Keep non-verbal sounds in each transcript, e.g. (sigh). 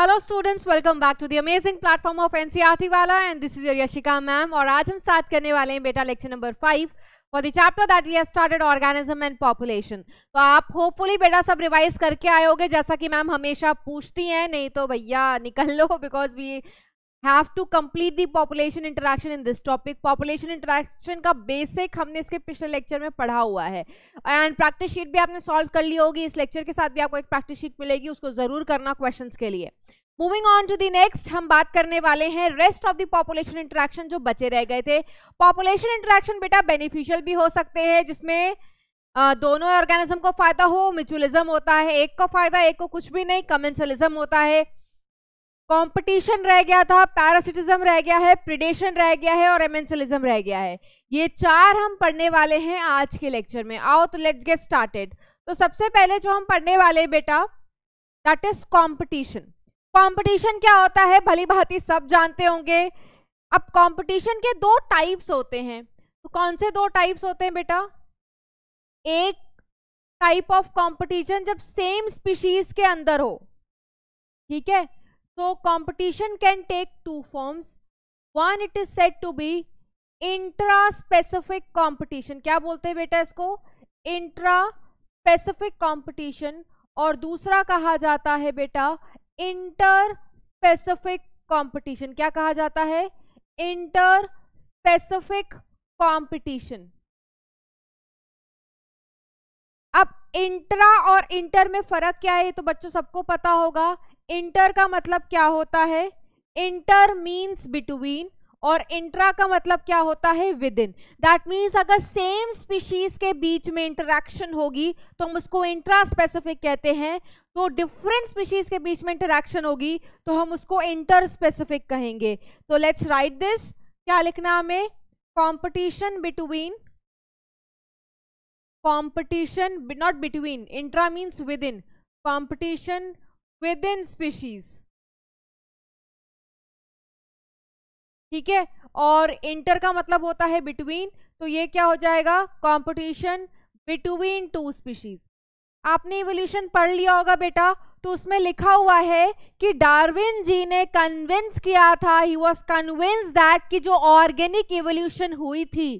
Hello students welcome back to the amazing platform of NCERT वाला and this is your Yashika ma'am और आज हम start करने वाले हैं बेटा lecture number five for the chapter that we have started organism and population तो आप होपफुली बेटा सब रिवाइज करके आए होगे जैसा कि मैम हमेशा पूछती हैं नहीं तो भैया निकल लो because (laughs) we have to complete the population interaction in this topic population interaction का बेसिक हमने इसके पिछले लेक्चर में पढ़ा हुआ है एंड प्रैक्टिस शीट भी आपने सॉल्व कर ली होगी इस लेक्चर के साथ भी आपको एक प्रैक्टिस शीट मिलेगी उसको जरूर करना क्वेश्चंस के लिए moving on to the next हम बात करने वाले हैं rest of the population interaction जो बचे रह गए थे पॉपुलेशन इंटरेक्शन बेटा बेनिफिशियल भी हो सकते हैं जिसमें दोनों ऑर्गेनिज्म को फायदा हो म्यूचुअलिज्म होता है एक को फायदा एक को कुछ भी नहीं कमेंसलिज्म होता है कंपटीशन रह गया था पैरासिटिज्म रह गया है प्रिडेशन रह गया है और एमेंसलिज्म रह गया है ये चार हम पढ़ने वाले हैं आज के लेक्चर में आओ तो लेट्स गेट स्टार्टेड तो सबसे पहले जो हम पढ़ने वाले बेटा दैट इज कंपटीशन कंपटीशन क्या होता है भली भांति सब जानते होंगे अब कॉम्पिटिशन के दो टाइप्स होते हैं तो कौन से दो टाइप्स होते हैं बेटा एक टाइप ऑफ कॉम्पिटिशन जब सेम स्पीशीज के अंदर हो ठीक है so competition can take two forms one it is said to be intra specific competition क्या बोलते हैं बेटा इसको इंट्रा स्पेसिफिक कॉम्पिटिशन और दूसरा कहा जाता है बेटा इंटर स्पेसिफिक कॉम्पिटिशन क्या कहा जाता है इंटर स्पेसिफिक कॉम्पिटिशन अब इंट्रा और इंटर में फर्क क्या है तो बच्चों सबको पता होगा इंटर का मतलब क्या होता है इंटर मीन्स बिटवीन और इंट्रा का मतलब क्या होता है विद इन दैट मीन्स अगर सेम स्पीशीज के बीच में इंटरेक्शन होगी तो हम उसको इंट्रा स्पेसिफिक कहते हैं तो डिफरेंट स्पीशीज के बीच में इंटरेक्शन होगी तो हम उसको इंटर स्पेसिफिक कहेंगे तो लेट्स राइट दिस क्या लिखना हमें competition between competition not between intra means within competition with species ठीक है और इंटर का मतलब होता है बिटवीन तो ये क्या हो जाएगा कंपटीशन बिटवीन टू स्पीशीज आपने इवोल्यूशन पढ़ लिया होगा बेटा तो उसमें लिखा हुआ है कि डार्विन जी ने कन्विंस किया था ही वॉज कन्विंस दैट कि जो ऑर्गेनिक इवोल्यूशन हुई थी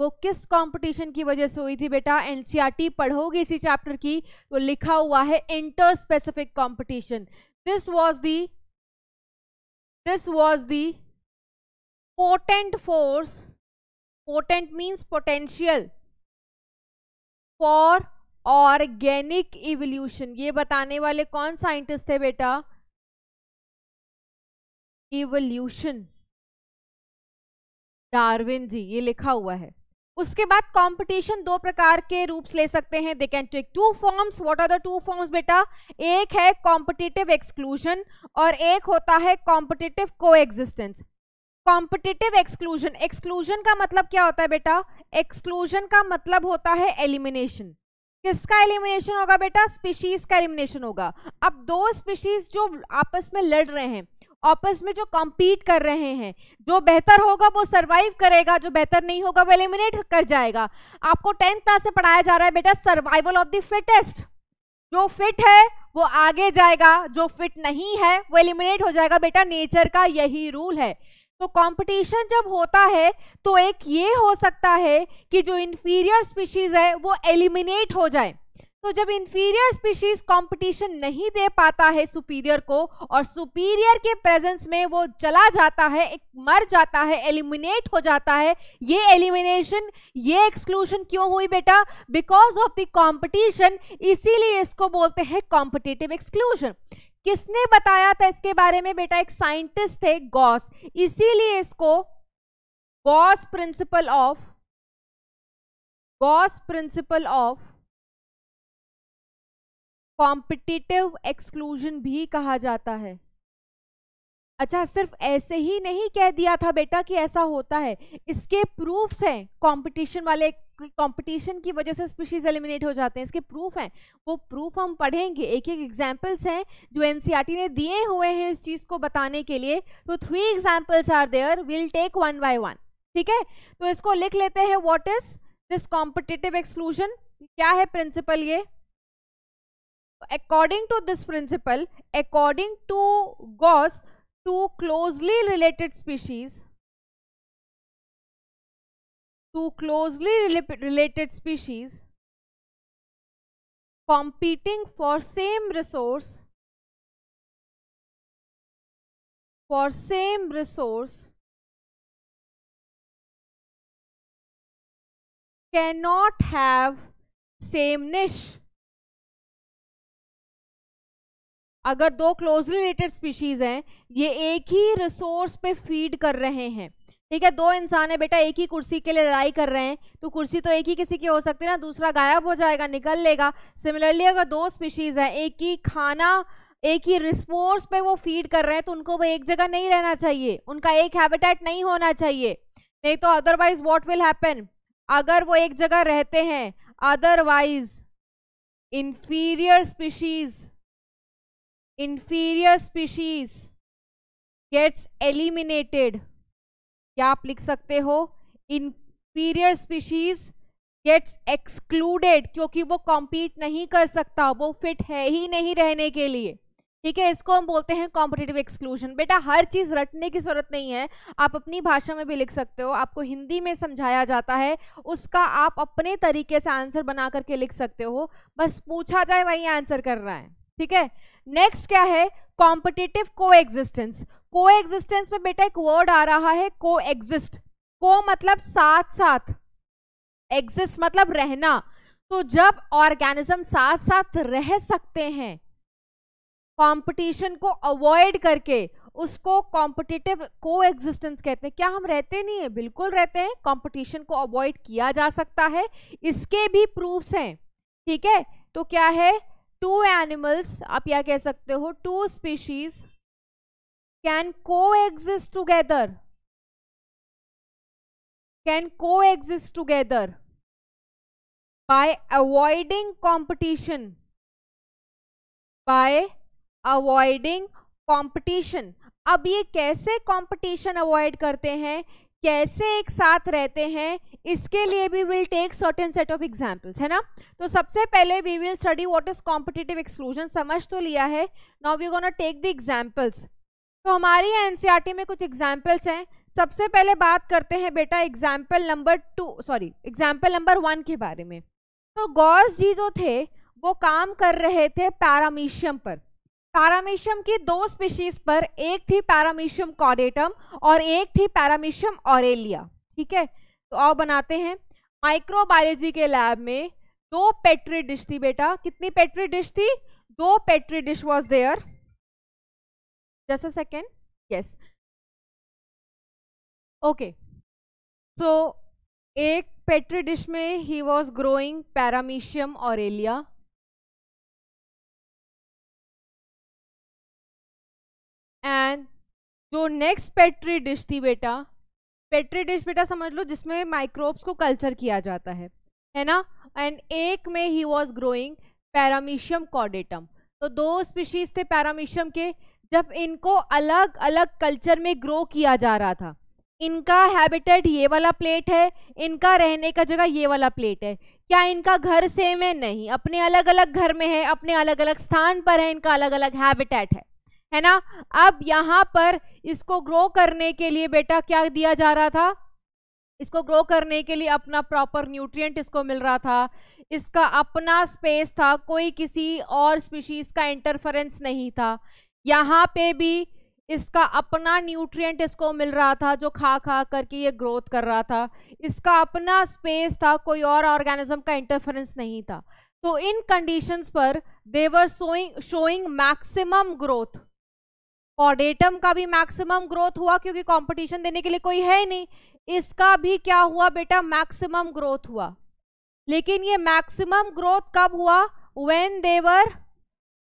वो किस कंपटीशन की वजह से हुई थी बेटा एनसीईआरटी e पढ़ोगे इसी चैप्टर की तो लिखा हुआ है inter specific competition this was the this was the potent force potent means potential for organic evolution ये बताने वाले कौन साइंटिस्ट थे बेटा इवोल्यूशन डार्विन जी ये लिखा हुआ है उसके बाद कंपटीशन दो प्रकार के रूप्स ले सकते हैं they can take two forms what are the two forms बेटा एक है कॉम्पिटिटिव एक्सक्लूजन और एक होता है competitive existence competitive exclusion exclusion का मतलब क्या होता है बेटा एक्सक्लूजन का मतलब होता है एलिमिनेशन किसका एलिमिनेशन होगा बेटा स्पीशीज का एलिमिनेशन होगा अब दो स्पीशीज जो आपस में लड़ रहे हैं आपस में जो कॉम्पीट कर रहे हैं जो बेहतर होगा वो सर्वाइव करेगा जो बेहतर नहीं होगा वो एलिमिनेट कर जाएगा आपको टेंथ क्लास से पढ़ाया जा रहा है बेटा सर्वाइवल ऑफ द फिटेस्ट जो फिट है वो आगे जाएगा जो फिट नहीं है वो एलिमिनेट हो जाएगा बेटा नेचर का यही रूल है तो कंपटीशन जब होता है तो एक ये हो सकता है कि जो इन्फीरियर स्पीशीज़ है वो एलिमिनेट हो जाए तो जब इंफीरियर स्पीशीज कंपटीशन नहीं दे पाता है सुपीरियर को और सुपीरियर के प्रेजेंस में वो चला जाता है एक मर जाता है एलिमिनेट हो जाता है ये एलिमिनेशन ये एक्सक्लूशन क्यों हुई बेटा बिकॉज ऑफ द कंपटीशन इसीलिए इसको बोलते हैं कॉम्पिटेटिव एक्सक्लूशन किसने बताया था इसके बारे में बेटा एक साइंटिस्ट थे गॉस इसीलिए इसको Gause principle of Gause principle of competitive exclusion भी कहा जाता है अच्छा सिर्फ ऐसे ही नहीं कह दिया था बेटा कि ऐसा होता है इसके प्रूफ्स हैं कंपटीशन वाले कंपटीशन की वजह से स्पीशीज एलिमिनेट हो जाते हैं इसके प्रूफ हैं वो प्रूफ हम पढ़ेंगे एक एक एग्जाम्पल्स हैं जो एनसीईआरटी e ने दिए हुए हैं इस चीज़ को बताने के लिए तो three examples are there will take one by one ठीक है तो इसको लिख लेते हैं what is this competitive exclusion क्या है प्रिंसिपल ये according to this principle, according to Gauss, two closely related species, two closely related species competing for same resource, for same resource cannot have same niche अगर दो closely related species हैं ये एक ही resource पे feed कर रहे हैं ठीक है दो इंसान है बेटा एक ही कुर्सी के लिए लड़ाई कर रहे हैं तो कुर्सी तो एक ही किसी की हो सकती है ना दूसरा गायब हो जाएगा निकल लेगा सिमिलरली अगर दो स्पीशीज़ हैं एक ही खाना एक ही रिसोर्स पे वो फीड कर रहे हैं तो उनको वो एक जगह नहीं रहना चाहिए उनका एक हैबिटेट नहीं होना चाहिए नहीं तो अदरवाइज वॉट विल हैपन अगर वो एक जगह रहते हैं otherwise inferior species inferior species gets eliminated क्या आप लिख सकते हो inferior species gets excluded क्योंकि वो compete नहीं कर सकता वो fit है ही नहीं रहने के लिए ठीक है इसको हम बोलते हैं कॉम्पिटेटिव एक्सक्लूजन बेटा हर चीज़ रटने की ज़रूरत नहीं है आप अपनी भाषा में भी लिख सकते हो आपको हिंदी में समझाया जाता है उसका आप अपने तरीके से आंसर बना करके लिख सकते हो बस पूछा जाए वही आंसर करना है ठीक है नेक्स्ट क्या है कॉम्पिटिटिव को एग्जिस्टेंस को एग्जिस्टेंस में बेटा एक वर्ड आ रहा है को एग्जिस्ट को मतलब साथ साथ एग्जिस्ट मतलब रहना तो जब ऑर्गेनिज्म साथ साथ रह सकते हैं कंपटीशन को अवॉइड करके उसको कॉम्पिटिटिव को एग्जिस्टेंस कहते हैं क्या हम रहते नहीं है बिल्कुल रहते हैं कंपटीशन को अवॉइड किया जा सकता है इसके भी प्रूफ्स हैं ठीक है तो क्या है टू एनिमल्स आप या कह सकते हो two species can coexist together can coexist together by avoiding competition by avoiding competition अब ये कैसे कॉम्पिटिशन अवॉइड करते हैं कैसे एक साथ रहते हैं इसके लिए भी will take certain set of examples है ना तो सबसे पहले we will study what is competitive exclusion समझ तो लिया है now we gonna take the examples तो हमारी एनसीईआरटी e में कुछ एग्जाम्पल्स हैं सबसे पहले बात करते हैं बेटा example number two sorry example number one के बारे में तो गौस जी जो थे वो काम कर रहे थे पैरामीशियम पर पैरामीशियम की दो स्पीशीज पर एक थी पैरामीशियम कॉडेटम और एक थी पैरामीशियम ऑरेलिया ठीक है तो आओ बनाते हैं माइक्रोबायोलॉजी के लैब में दो पेट्री डिश थी बेटा कितनी पेट्री डिश थी दो petri dish was there just a second yes okay so एक पेट्री डिश में ही was growing paramecium aurelia and जो नेक्स्ट पेट्री डिश थी बेटा पेट्री डिश बेटा समझ लो जिसमें माइक्रोब्स को कल्चर किया जाता है है ना एंड एक में ही वॉज ग्रोइंग पैरामीशियम कॉडेटम तो दो स्पीशीज थे पैरामीशियम के जब इनको अलग अलग कल्चर में ग्रो किया जा रहा था इनका हैबिटेट ये वाला प्लेट है इनका रहने का जगह ये वाला प्लेट है क्या इनका घर सेम है नहीं अपने अलग अलग घर में है अपने अलग अलग स्थान पर है इनका अलग अलग हैबिटेट है है ना अब यहाँ पर इसको ग्रो करने के लिए बेटा क्या दिया जा रहा था इसको ग्रो करने के लिए अपना प्रॉपर न्यूट्रिएंट इसको मिल रहा था इसका अपना स्पेस था कोई किसी और स्पीशीज़ का इंटरफेरेंस नहीं था यहाँ पे भी इसका अपना न्यूट्रिएंट इसको मिल रहा था जो खा खा करके ये ग्रोथ कर रहा था इसका अपना स्पेस था कोई और ऑर्गेनिज्म का इंटरफेरेंस नहीं था तो इन कंडीशंस पर they were showing showing maximum growth caudatum का भी मैक्सिमम ग्रोथ हुआ क्योंकि कंपटीशन देने के लिए कोई है नहीं इसका भी क्या हुआ बेटा मैक्सिमम ग्रोथ हुआ लेकिन ये मैक्सिमम ग्रोथ कब हुआ when they were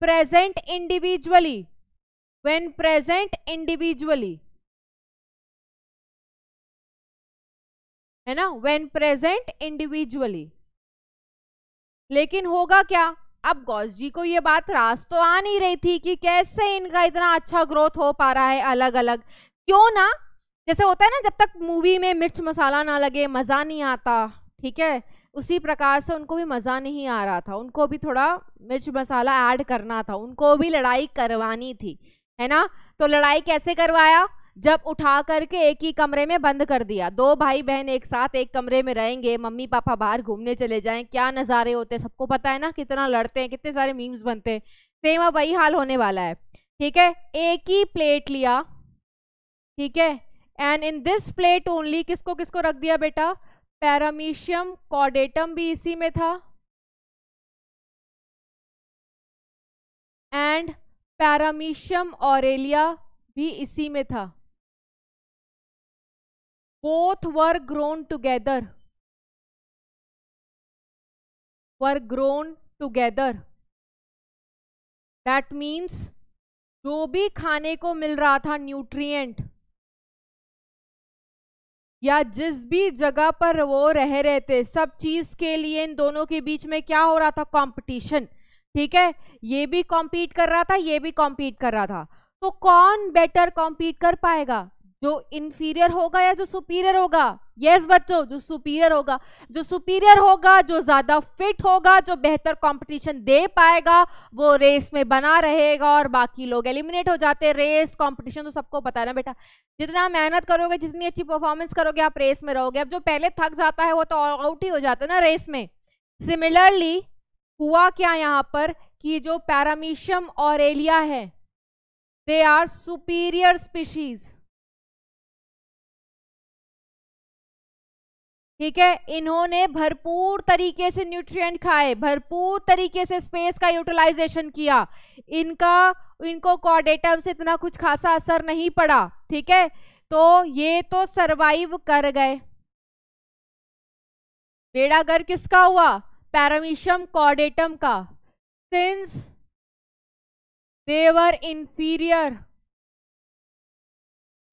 present individually individually present individually है ना व्हेन प्रेजेंट इंडिविजुअली लेकिन होगा क्या अब गौस जी को ये बात रास तो आ नहीं रही थी कि कैसे इनका इतना अच्छा ग्रोथ हो पा रहा है अलग अलग क्यों ना जैसे होता है ना जब तक मूवी में मिर्च मसाला ना लगे मज़ा नहीं आता ठीक है उसी प्रकार से उनको भी मज़ा नहीं आ रहा था उनको भी थोड़ा मिर्च मसाला ऐड करना था उनको भी लड़ाई करवानी थी है ना तो लड़ाई कैसे करवाया जब उठा करके एक ही कमरे में बंद कर दिया दो भाई बहन एक साथ एक कमरे में रहेंगे मम्मी पापा बाहर घूमने चले जाएं क्या नज़ारे होते हैं सबको पता है ना कितना लड़ते हैं कितने सारे मीम्स बनते हैं सेम अब वही हाल होने वाला है ठीक है एक ही प्लेट लिया ठीक है and in this plate only किसको किसको रख दिया बेटा पैरामीशियम कॉडेटम भी इसी में था एंड पैरामीशियम ऑरेलिया भी इसी में था both were grown together were grown together that means जो भी खाने को मिल रहा था न्यूट्रिएंट या जिस भी जगह पर वो रह रहे थे सब चीज के लिए इन दोनों के बीच में क्या हो रहा था कंपटीशन ठीक है ये भी कॉम्पीट कर रहा था ये भी कॉम्पीट कर रहा था तो कौन बेटर कॉम्पीट कर पाएगा जो इन्फीरियर होगा या जो सुपीरियर होगा यस yes, बच्चों जो सुपीरियर होगा जो सुपीरियर होगा जो ज़्यादा फिट होगा जो बेहतर कंपटीशन दे पाएगा वो रेस में बना रहेगा और बाकी लोग एलिमिनेट हो जाते हैं रेस कंपटीशन तो सबको पता है ना बेटा जितना मेहनत करोगे जितनी अच्छी परफॉर्मेंस करोगे आप रेस में रहोगे अब जो पहले थक जाता है वो तो आउट ही हो जाता है ना रेस में सिमिलरली हुआ क्या यहाँ पर कि जो पैरामीशियम और एलिया है दे आर सुपीरियर स्पीशीज़ ठीक है इन्होंने भरपूर तरीके से न्यूट्रिएंट खाए भरपूर तरीके से स्पेस का यूटिलाइजेशन किया इनका इनको कॉडेटम से इतना कुछ खासा असर नहीं पड़ा ठीक है तो ये तो सरवाइव कर गए बेड़ागर किसका हुआ पैरामीशियम कॉडेटम का सिंस देवर इंफीरियर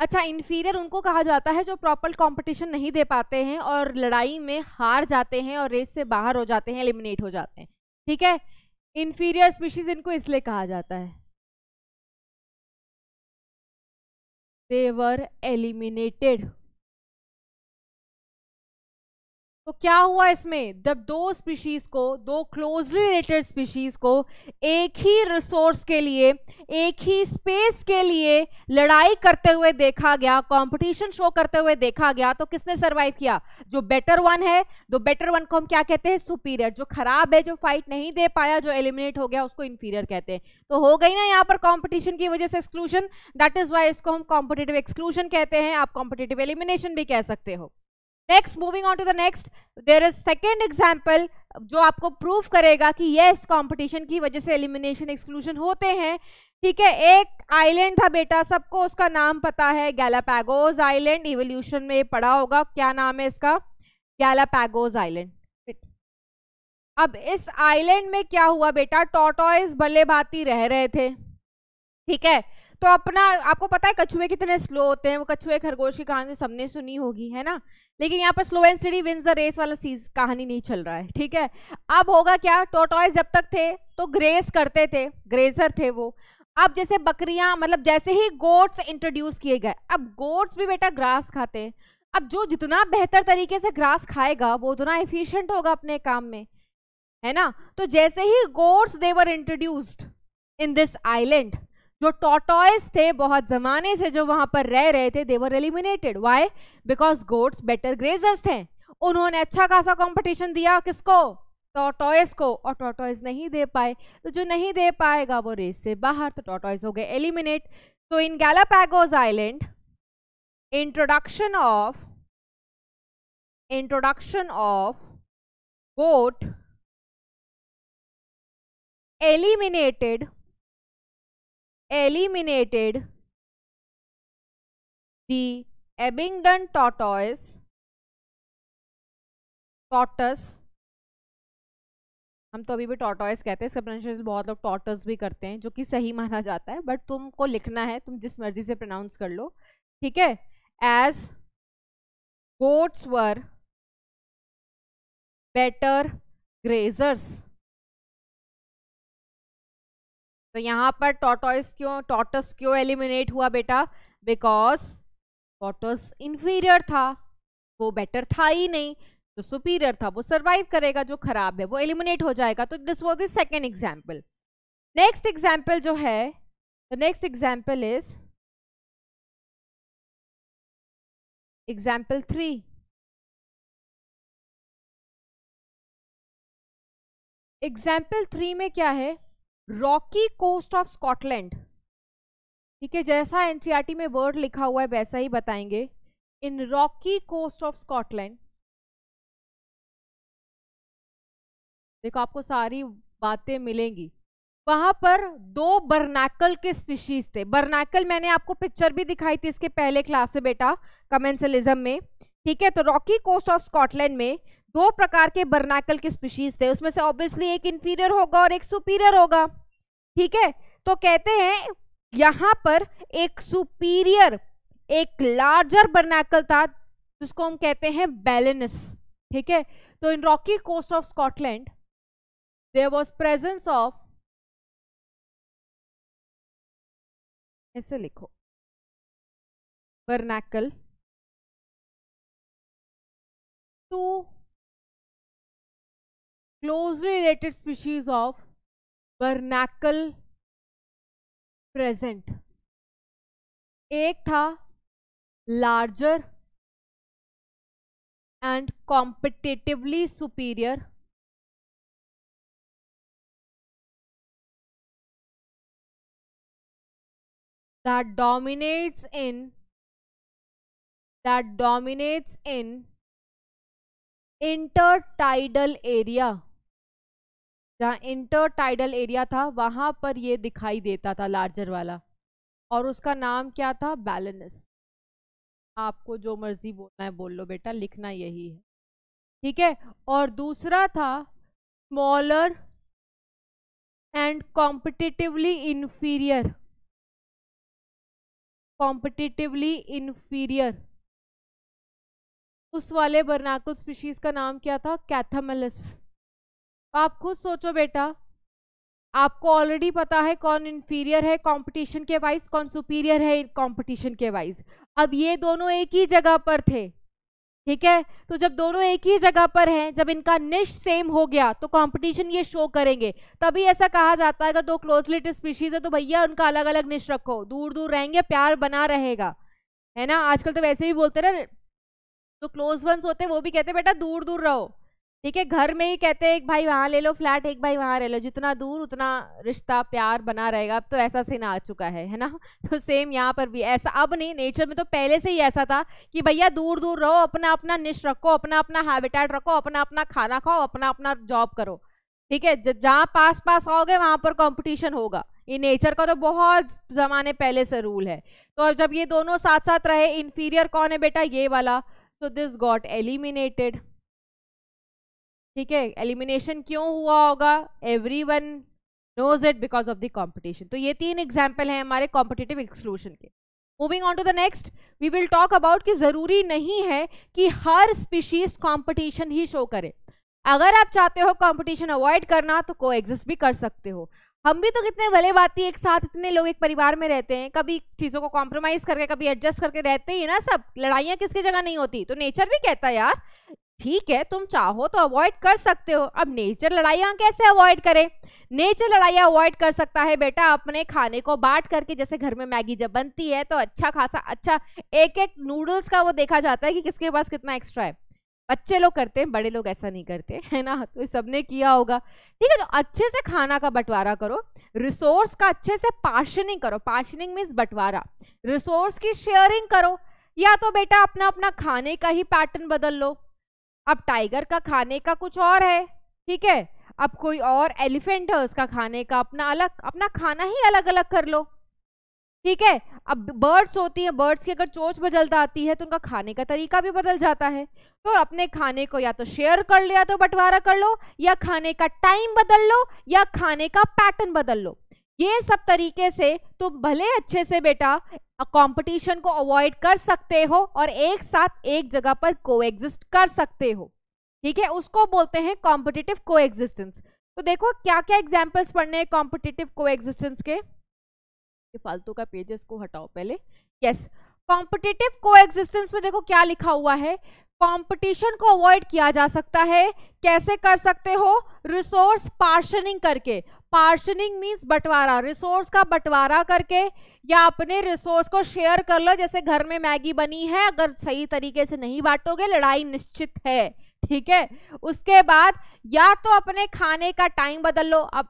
अच्छा इन्फीरियर उनको कहा जाता है जो प्रॉपर कंपटीशन नहीं दे पाते हैं और लड़ाई में हार जाते हैं और रेस से बाहर हो जाते हैं एलिमिनेट हो जाते हैं ठीक है इन्फीरियर स्पीशीज इनको इसलिए कहा जाता है देवर एलिमिनेटेड तो क्या हुआ इसमें जब दो स्पीशीज को दो क्लोजली रिलेटेड स्पीशीज को एक ही रिसोर्स के लिए एक ही स्पेस के लिए लड़ाई करते हुए देखा गया कंपटीशन शो करते हुए देखा गया तो किसने सरवाइव किया जो बेटर वन है जो बेटर वन को हम क्या कहते हैं सुपीरियर जो खराब है जो फाइट नहीं दे पाया जो एलिमिनेट हो गया उसको इन्फीरियर कहते हैं तो हो गई ना यहाँ पर कॉम्पिटिशन की वजह से एक्सक्लूशन दैट इज वाई इसको हम कॉम्पिटेटिव एक्सक्लूशन कहते हैं आप कॉम्पिटेटिव एलिमिनेशन भी कह सकते हो next moving on to the next there is second example जो आपको प्रूव करेगा कि येस कॉम्पिटिशन की वजह से एलिमिनेशन एक्सक्लूजन होते हैं ठीक है एक आइलैंड था बेटा सबको उसका नाम पता है गैलापैगोज आइलैंड इवोल्यूशन में पढ़ा होगा क्या नाम है इसका गैलापैगोज आइलैंड अब इस आइलैंड में क्या हुआ बेटा टोटॉयज बल्ले भाती रह रहे थे ठीक है तो अपना आपको पता है कछुए कितने स्लो होते हैं वो कछुए खरगोश की कहानी सबने सुनी होगी है ना लेकिन यहाँ पर slow and steady wins the race वाला चीज कहानी नहीं चल रहा है ठीक है अब होगा क्या टोटॉयज जब तक थे तो ग्रेस करते थे ग्रेजर थे वो अब जैसे बकरियां मतलब जैसे ही गोट्स इंट्रोड्यूस किए गए अब गोट्स भी बेटा ग्रास खाते हैं अब जो जितना बेहतर तरीके से ग्रास खाएगा वो उतना एफिशिएंट होगा अपने काम में है ना तो जैसे ही goats they were introduced in this island जो टोटॉयस थे बहुत ज़माने से जो वहां पर रह रहे थे they were eliminated why because goats better grazers थे उन्होंने अच्छा खासा कॉम्पिटिशन दिया किसको टॉटॉयस को और टोटॉयस नहीं दे पाए तो जो नहीं दे पाएगा वो रेस से बाहर तो टोटॉयस हो गए एलिमिनेट तो in Galapagos island introduction of introduction of goat eliminated eliminated the Abingdon tortoise tortoise हम तो अभी भी टॉटॉयस कहते हैं इसका प्रोनाउंसिएशन बहुत लोग टॉटस भी करते हैं जो कि सही माना जाता है बट तुमको लिखना है तुम जिस मर्जी से प्रोनाउंस कर लो ठीक है as goats were better grazers तो यहाँ पर टॉटॉइस क्यों टॉटस क्यों एलिमिनेट हुआ बेटा बिकॉज टोटस इन्फीरियर था वो बेटर था ही नहीं जो सुपीरियर था वो सर्वाइव करेगा जो खराब है वो एलिमिनेट हो जाएगा तो this was the second example next example जो है the next example is example three example three में क्या है रॉकी कोस्ट ऑफ स्कॉटलैंड ठीक है जैसा एनसीईआरटी e में वर्ड लिखा हुआ है वैसा ही बताएंगे in rocky coast of Scotland देखो आपको सारी बातें मिलेंगी वहां पर दो बर्नाकल के स्पीशीज थे बर्नाकल मैंने आपको पिक्चर भी दिखाई थी इसके पहले क्लास से बेटा कमेंसलिज्म में ठीक है तो रॉकी कोस्ट ऑफ स्कॉटलैंड में दो प्रकार के बर्नाकल के स्पीशीज थे उसमें से ऑब्वियसली एक इंफीरियर होगा और एक सुपीरियर होगा ठीक है तो कहते हैं यहाँ पर एक सुपीरियर एक लार्जर बर्नाकल था जिसको हम कहते हैं बेलेनिस ठीक है तो in rocky coast of Scotland there was presence of ऐसे लिखो barnacle two closely related species of vernacle present. एक था larger and competitively superior that dominates in that dominates in intertidal area जहाँ इंटर टाइडल एरिया था वहाँ पर ये दिखाई देता था लार्जर वाला और उसका नाम क्या था बैलेंस आपको जो मर्जी बोलना है बोल लो बेटा लिखना यही है ठीक है और दूसरा था smaller and competitively inferior competitively inferior उस वाले बर्नाकुल स्पीशीज का नाम क्या था कैथामेलस आप खुद सोचो बेटा आपको ऑलरेडी पता है कौन इन्फीरियर है कंपटीशन के वाइज कौन सुपीरियर है कंपटीशन के वाइज अब ये दोनों एक ही जगह पर थे ठीक है तो जब दोनों एक ही जगह पर हैं जब इनका निश सेम हो गया तो कंपटीशन ये शो करेंगे तभी ऐसा कहा जाता है अगर दो क्लोजलिट स्पीशीज है तो भैया उनका अलग अलग निश रखो दूर दूर रहेंगे प्यार बना रहेगा है ना आजकल तो वैसे भी बोलते ना जो तो क्लोज वंस होते हैं वो भी कहते बेटा दूर दूर रहो ठीक है घर में ही कहते हैं एक भाई वहाँ ले लो फ्लैट एक भाई वहाँ ले लो जितना दूर उतना रिश्ता प्यार बना रहेगा अब तो ऐसा सीन आ चुका है है ना (laughs) तो सेम यहाँ पर भी ऐसा अब नहीं नेचर में तो पहले से ही ऐसा था कि भैया दूर दूर रहो अपना अपना निश रखो अपना अपना हैबिटेट रखो अपना अपना खाना खाओ अपना अपना जॉब करो ठीक है जहाँ पास पास आओगे वहाँ पर कॉम्पिटिशन होगा ये नेचर का तो बहुत ज़माने पहले से रूल है तो जब ये दोनों साथ साथ रहे इन्फीरियर कौन है बेटा ये वाला सो दिस गॉट एलिमिनेटेड ठीक है एलिमिनेशन क्यों हुआ होगा everyone knows it because of the competition तो ये तीन एग्जाम्पल हैं हमारे कॉम्पिटेटिव एक्सक्लूशन के moving on to the next we will talk about कि ज़रूरी नहीं है कि हर स्पीशीज कॉम्पिटिशन ही शो करे अगर आप चाहते हो कॉम्पिटिशन अवॉइड करना तो को एग्जिस्ट भी कर सकते हो हम भी तो कितने भले बाती एक साथ इतने लोग एक परिवार में रहते हैं कभी चीज़ों को कॉम्प्रोमाइज़ करके कभी एडजस्ट करके रहते ही ना सब लड़ाइयाँ किसकी जगह नहीं होती तो नेचर भी कहता है यार ठीक है तुम चाहो तो अवॉइड कर सकते हो अब नेचर लड़ाइयाँ कैसे अवॉइड करें नेचर लड़ाइयाँ अवॉइड कर सकता है बेटा अपने खाने को बांट करके जैसे घर में मैगी जब बनती है तो अच्छा खासा अच्छा एक एक नूडल्स का वो देखा जाता है कि किसके पास कितना एक्स्ट्रा है बच्चे लोग करते हैं बड़े लोग ऐसा नहीं करते है ना तो सबने किया होगा ठीक है तो अच्छे से खाना का बंटवारा करो रिसोर्स का अच्छे से पार्शनिंग करो पार्शनिंग मीन्स बंटवारा रिसोर्स की शेयरिंग करो या तो बेटा अपना अपना खाने का ही पैटर्न बदल लो अब टाइगर का खाने का कुछ और है ठीक है अब कोई और एलिफेंट है उसका खाने का अपना अलग अपना खाना ही अलग अलग कर लो ठीक है अब बर्ड्स होती हैं बर्ड्स की अगर चोच बदलता आती है तो उनका खाने का तरीका भी बदल जाता है तो अपने खाने को या तो शेयर कर लो या तो बंटवारा कर लो या खाने का टाइम बदल लो या खाने का पैटर्न बदल लो ये सब तरीके से तुम भले अच्छे से बेटा कंपटीशन को अवॉइड कर सकते हो और एक साथ एक जगह पर कोएग्जिस्ट कर सकते हो ठीक है उसको बोलते हैं कॉम्पिटिटिव को तो देखो क्या क्या एग्जाम्पल्स पढ़ने हैं कॉम्पिटिटिव को के फालतू का पेजेस को हटाओ पहले यस कॉम्पिटिटिव एग्जिस्टेंस में देखो क्या लिखा हुआ है कंपटीशन को अवॉइड किया जा सकता है कैसे कर सकते हो रिसोर्स पार्शनिंग करके पार्शनिंग मीन्स बंटवारा रिसोर्स का बंटवारा करके या अपने रिसोर्स को शेयर कर लो जैसे घर में मैगी बनी है अगर सही तरीके से नहीं बांटोगे लड़ाई निश्चित है ठीक है उसके बाद या तो अपने खाने का टाइम बदल लो अब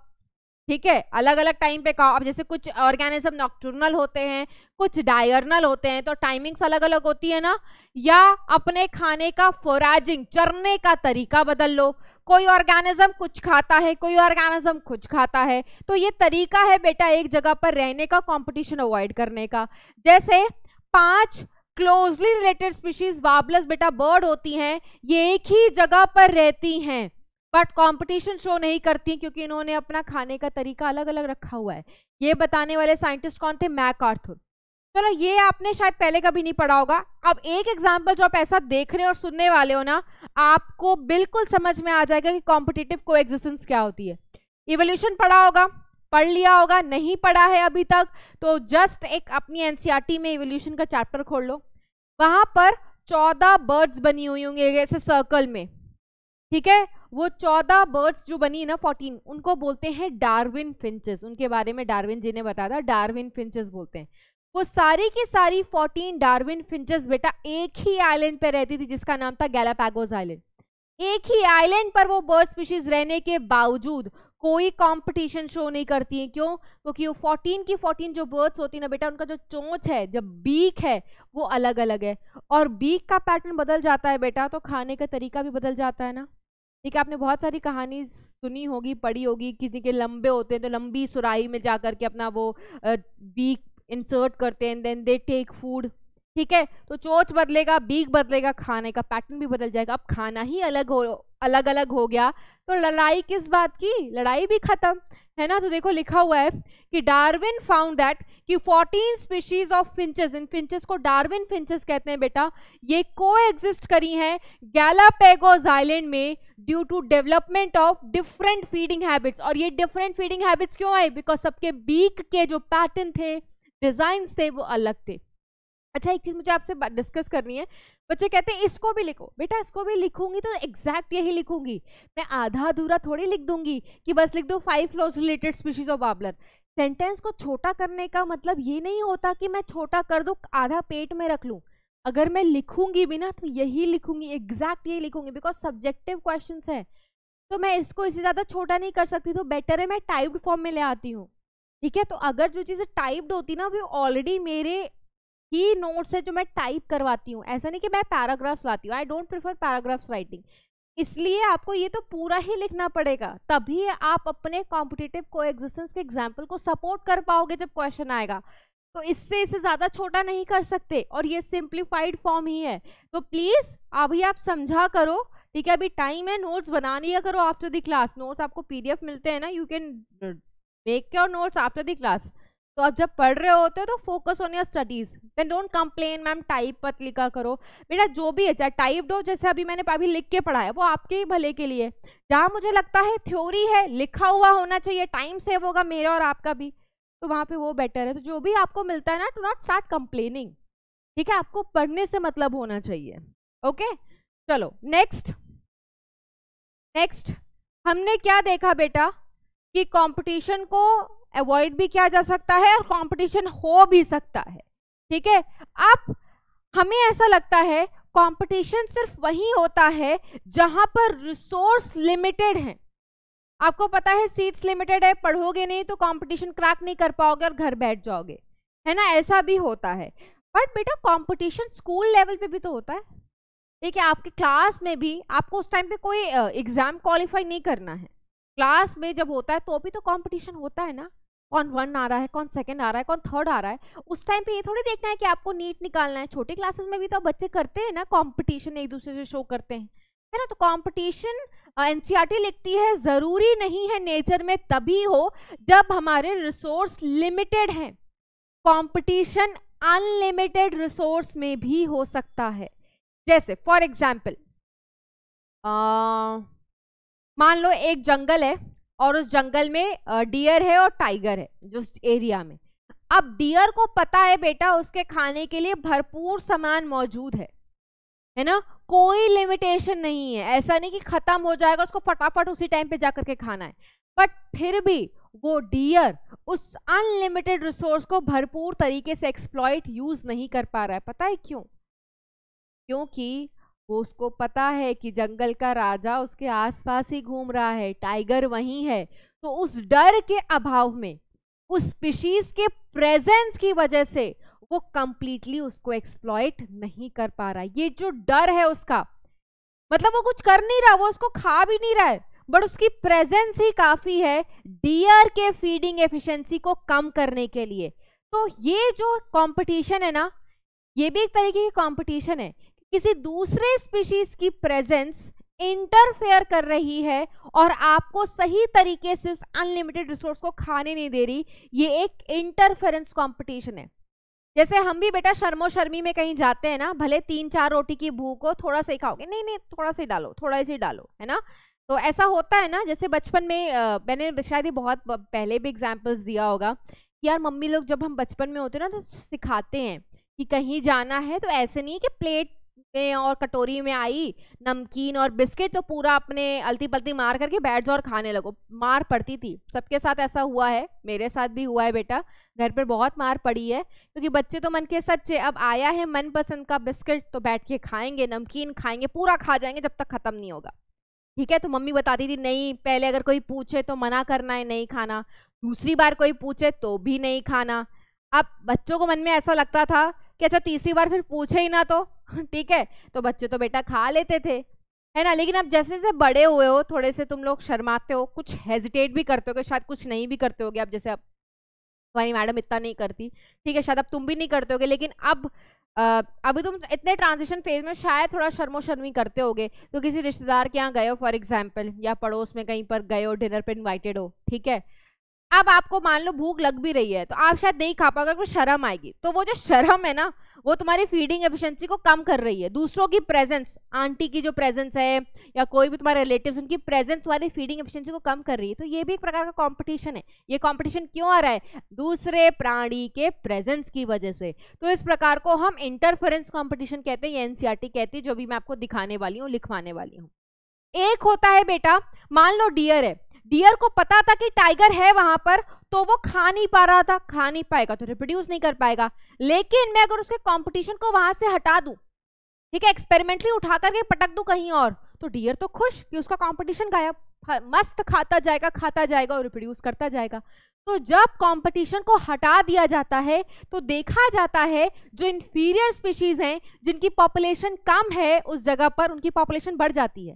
ठीक है अलग अलग टाइम पे कहा अब जैसे कुछ ऑर्गेनिज्म नॉक्टर्नल होते हैं कुछ डायर्नल होते हैं तो टाइमिंग्स अलग अलग होती है ना या अपने खाने का फोराजिंग चरने का तरीका बदल लो कोई ऑर्गेनिज्म कुछ खाता है कोई ऑर्गेनिज्म कुछ खाता है तो ये तरीका है बेटा एक जगह पर रहने का कॉम्पिटिशन अवॉइड करने का जैसे पांच क्लोजली रिलेटेड स्पीशीज वाबलस बेटा बर्ड होती हैं ये एक ही जगह पर रहती हैं बट कंपटीशन शो नहीं करती क्योंकि इन्होंने अपना खाने का तरीका अलग अलग रखा हुआ है ये बताने वाले साइंटिस्ट कौन थे मैक आर्थुर चलो ये आपने शायद पहले कभी नहीं पढ़ा होगा अब एक एग्जाम्पल जो आप ऐसा देखने और सुनने वाले हो ना आपको बिल्कुल समझ में आ जाएगा कि कॉम्पिटिटिव को क्या होती है इवोल्यूशन पढ़ा होगा पढ़ लिया होगा नहीं पढ़ा है अभी तक तो जस्ट एक अपनी एनसीआरटी e में इवोल्यूशन का चैप्टर खोल लो वहाँ पर चौदह बर्ड्स बनी हुई होंगे ऐसे सर्कल में ठीक है वो चौदह बर्ड्स जो बनी है ना फोर्टीन उनको बोलते हैं डार्विन फिंचेस उनके बारे में डार्विन जी ने बताया था डार्विन फिंचेस बोलते हैं वो सारी की सारी फोर्टीन डार्विन फिंचेस बेटा एक ही आइलैंड पर रहती थी जिसका नाम था गैलापैगोज आइलैंड एक ही आइलैंड पर वो बर्ड स्पीशीज रहने के बावजूद कोई कंपटीशन शो नहीं करती है क्यों क्योंकि वो फोर्टीन की फोर्टीन जो बर्ड्स होती है ना बेटा उनका जो चोंच है जब बीक है वो अलग अलग है और बीक का पैटर्न बदल जाता है बेटा तो खाने का तरीका भी बदल जाता है ना ठीक है आपने बहुत सारी कहानी सुनी होगी पढ़ी होगी किसी के लंबे होते हैं तो लंबी सुराई में जा करके अपना वो बीक इंसर्ट करते हैं देन दे टेक फूड ठीक है तो चोच बदलेगा बीक बदलेगा खाने का पैटर्न भी बदल जाएगा अब खाना ही अलग हो अलग अलग हो गया तो लड़ाई किस बात की लड़ाई भी खत्म है ना तो देखो लिखा हुआ है कि डार्विन फाउंड दैट कि 14 स्पीशीज ऑफ फिंचेस इन फिंचेस को डार्विन फिंचेस कहते हैं बेटा ये को एग्जिस्ट करी हैं गैलापेगोज आइलैंड में due to development of different feeding habits और ये डिफरेंट फीडिंग हैबिट्स क्यों आए बिकॉज सबके बीक के जो पैटर्न थे डिजाइन थे वो अलग थे अच्छा एक चीज़ मुझे आपसे डिस्कस करनी है बच्चे कहते हैं इसको भी लिखो बेटा इसको भी लिखूंगी तो एग्जैक्ट यही लिखूंगी मैं आधा अधूरा थोड़ी लिख दूंगी कि बस लिख दो five close related species of babbler sentence को छोटा करने का मतलब ये नहीं होता कि मैं छोटा कर दू आधा पेट में रख लूँ अगर मैं लिखूंगी भी ना तो यही लिखूंगी एग्जैक्ट यही लिखूंगी बिकॉज सब्जेक्टिव क्वेश्चन है तो मैं इसको इससे ज़्यादा छोटा नहीं कर सकती तो बेटर है मैं टाइप्ड फॉर्म में ले आती हूँ ठीक है तो अगर जो चीज़ें टाइप्ड होती ना वो ऑलरेडी मेरे की नोट्स है जो मैं टाइप करवाती हूँ ऐसा नहीं कि मैं पैराग्राफ्स लाती हूँ I don't prefer paragraphs writing इसलिए आपको ये तो पूरा ही लिखना पड़ेगा तभी आप अपने कॉम्पिटिटिव को एग्जिस्टेंस के एग्जाम्पल को सपोर्ट कर पाओगे जब क्वेश्चन आएगा तो इससे इसे ज़्यादा छोटा नहीं कर सकते और ये सिंप्लीफाइड फॉर्म ही है तो प्लीज़ अभी आप समझा करो ठीक है अभी टाइम है नोट्स बना लिया करो आफ्टर द क्लास नोट्स आपको पीडीएफ मिलते हैं ना you can make your notes after the class तो आप जब पढ़ रहे होते हो तो focus on your studies then don't complain ma'am type मत लिखा करो बेटा जो भी है चाहे टाइप्ड हो जैसे अभी मैंने अभी लिख के पढ़ा है वो आपके ही भले के लिए जहाँ मुझे लगता है थ्योरी है लिखा हुआ होना चाहिए टाइम सेव होगा मेरा और आपका भी तो वहाँ पे वो बेटर है तो जो भी आपको मिलता है ना टू नॉट स्टार्ट कंप्लेनिंग ठीक है आपको पढ़ने से मतलब होना चाहिए ओके चलो नेक्स्ट नेक्स्ट हमने क्या देखा बेटा कि कंपटीशन को अवॉइड भी किया जा सकता है और कॉम्पिटिशन हो भी सकता है ठीक है अब हमें ऐसा लगता है कॉम्पिटिशन सिर्फ वही होता है जहां पर रिसोर्स लिमिटेड है आपको पता है सीट्स लिमिटेड है पढ़ोगे नहीं तो कंपटीशन क्रैक नहीं कर पाओगे और घर बैठ जाओगे है ना ऐसा भी होता है बट बेटा कंपटीशन स्कूल लेवल पे भी तो होता है ठीक है आपके क्लास में भी आपको उस टाइम पे कोई एग्ज़ाम क्वालिफाई नहीं करना है क्लास में जब होता है तो भी तो कंपटीशन होता है ना कौन वन आ रहा है कौन सेकंड आ रहा है कौन थर्ड आ रहा है उस टाइम पे ये थोड़ी देखना है कि आपको नीट निकालना है छोटे क्लासेस में भी तो बच्चे करते हैं ना कॉम्पिटिशन एक दूसरे से शो करते हैं है ना तो कॉम्पिटिशन एन e लिखती है ज़रूरी नहीं है नेचर में तभी हो जब हमारे रिसोर्स लिमिटेड हैं कॉम्पिटिशन अनलिमिटेड रिसोर्स में भी हो सकता है जैसे फॉर एग्जाम्पल मान लो एक जंगल है और उस जंगल में डियर है और टाइगर है जो एरिया में अब डियर को पता है बेटा उसके खाने के लिए भरपूर सामान मौजूद है है ना कोई लिमिटेशन नहीं है ऐसा नहीं कि खत्म हो जाएगा उसको फटाफट उसी टाइम पे जाकर के खाना है बट फिर भी वो डियर उस अनलिमिटेड रिसोर्स को भरपूर तरीके से एक्सप्लॉयट यूज नहीं कर पा रहा है पता है क्यों क्योंकि वो उसको पता है कि जंगल का राजा उसके आसपास ही घूम रहा है टाइगर वहीं है तो उस डर के अभाव में उस स्पीशीज के प्रेजेंस की वजह से वो कंप्लीटली उसको एक्सप्लॉयट नहीं कर पा रहा ये जो डर है उसका मतलब वो कुछ कर नहीं रहा वो उसको खा भी नहीं रहा है बट उसकी प्रेजेंस ही काफ़ी है डियर के फीडिंग एफिशिएंसी को कम करने के लिए तो ये जो कंपटीशन है ना ये भी एक तरीके की कंपटीशन है किसी दूसरे स्पीशीज की प्रेजेंस इंटरफेयर कर रही है और आपको सही तरीके से उस अनलिमिटेड रिसोर्स को खाने नहीं दे रही ये एक इंटरफेरेंस कंपटीशन है जैसे हम भी बेटा शर्मो शर्मी में कहीं जाते हैं ना भले तीन चार रोटी की भूख हो थोड़ा सा खाओगे नहीं नहीं थोड़ा सा डालो थोड़ा सा ही डालो है ना तो ऐसा होता है ना जैसे बचपन में मैंने शायद ही बहुत पहले भी एग्जाम्पल्स दिया होगा कि यार मम्मी लोग जब हम बचपन में होते ना तो सिखाते हैं कि कहीं जाना है तो ऐसे नहीं कि प्लेट में और कटोरी में आई नमकीन और बिस्किट तो पूरा अपने अलती पलती मार करके बैठ जाओ और खाने लगो मार पड़ती थी सबके साथ ऐसा हुआ है मेरे साथ भी हुआ है बेटा घर पर बहुत मार पड़ी है क्योंकि बच्चे तो मन के सच्चे अब आया है मनपसंद का बिस्किट तो बैठ के खाएंगे नमकीन खाएंगे पूरा खा जाएंगे जब तक ख़त्म नहीं होगा ठीक है तो मम्मी बताती थी नहीं पहले अगर कोई पूछे तो मना करना है नहीं खाना दूसरी बार कोई पूछे तो भी नहीं खाना अब बच्चों को मन में ऐसा लगता था कि अच्छा तीसरी बार फिर पूछे ही ना तो (laughs) ठीक है तो बच्चे तो बेटा खा लेते थे है ना लेकिन अब जैसे जैसे बड़े हुए हो थोड़े से तुम लोग शर्माते हो कुछ हेजिटेट भी करते हो कि शायद कुछ नहीं भी करते होगे अब जैसे अब तुम्हारी मैडम इतना नहीं करती ठीक है शायद अब तुम भी नहीं करते होगे लेकिन अब आ, अभी तुम इतने ट्रांजिशन फेज में शायद थोड़ा शर्मो शर्मी करते होगे तो किसी रिश्तेदार के यहाँ गए हो फॉर एग्जाम्पल या पड़ोस में कहीं पर गए हो डिनर पर इन्वाइटेड हो ठीक है अब आपको मान लो भूख लग भी रही है तो आप शायद नहीं खा पाओगे आपको शर्म आएगी तो वो जो शर्म है ना वो तुम्हारी फीडिंग एफिशिएंसी को कम कर रही है दूसरों की प्रेजेंस आंटी की जो प्रेजेंस है या कोई भी तुम्हारे रिलेटिव्स उनकी प्रेजेंस तुम्हारी फीडिंग एफिशिएंसी को कम कर रही है तो ये भी एक प्रकार का कंपटीशन है ये कंपटीशन क्यों आ रहा है दूसरे प्राणी के प्रेजेंस की वजह से तो इस प्रकार को हम इंटरफेरेंस कॉम्पिटिशन कहते हैं या एनसीआरटी e कहती है जो भी मैं आपको दिखाने वाली हूँ लिखवाने वाली हूँ एक होता है बेटा मान लो डियर है डियर को पता था कि टाइगर है वहां पर तो वो खा नहीं पा रहा था खा नहीं पाएगा तो रिप्रोड्यूस नहीं कर पाएगा लेकिन मैं अगर उसके कॉम्पिटिशन को वहां से हटा दू ठीक है एक्सपेरिमेंटली उठा करके पटक दू कहीं और तो डियर तो खुश कि उसका कॉम्पिटिशन गायब हाँ, मस्त खाता जाएगा खाता जाएगा और रिप्रोड्यूस करता जाएगा तो जब कंपटीशन को हटा दिया जाता है तो देखा जाता है जो इन्फीरियर स्पीशीज़ हैं जिनकी पॉपुलेशन कम है उस जगह पर उनकी पॉपुलेशन बढ़ जाती है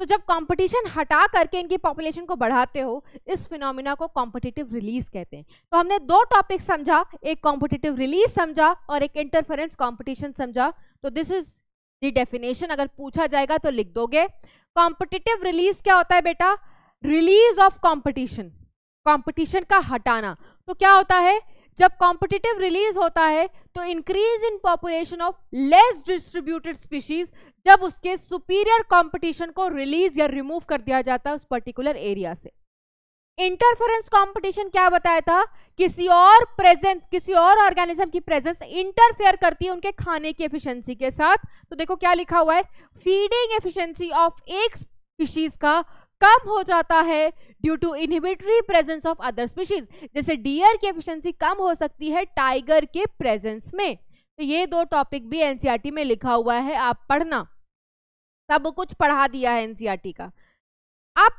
तो जब कंपटीशन हटा करके इनकी पॉपुलेशन को बढ़ाते हो इस फिनोमिना को कॉम्पिटिटिव रिलीज कहते हैं तो हमने दो टॉपिक समझा एक कॉम्पिटिटिव रिलीज समझा और एक इंटरफेरेंस कॉम्पिटिशन समझा तो दिस इज दी डेफिनेशन अगर पूछा जाएगा तो लिख दोगे कॉम्पिटिटिव रिलीज क्या होता है बेटा रिलीज ऑफ कॉम्पिटिशन कॉम्पिटिशन का हटाना तो क्या होता है जब कॉम्पिटिटिव रिलीज होता है तो increase in population of less distributed species जब उसके सुपीरियर कंपटीशन को रिलीज या रिमूव कर दिया जाता है उस पर्टिकुलर एरिया से इंटरफेरेंस कंपटीशन क्या बताया था किसी और प्रेजेंस किसी और ऑर्गेनिज्म की प्रेजेंस इंटरफेयर करती है उनके खाने की एफिशिएंसी के साथ तो देखो क्या लिखा हुआ है फीडिंग एफिशिएंसी ऑफ एक स्पीशीज का कम हो जाता है due to inhibitory presence of other species जैसे डियर की एफिशिएंसी कम हो सकती है टाइगर के प्रेजेंस में तो ये दो टॉपिक भी एनसीईआरटी e में लिखा हुआ है आप पढ़ना सब कुछ पढ़ा दिया है एनसीईआरटी e का अब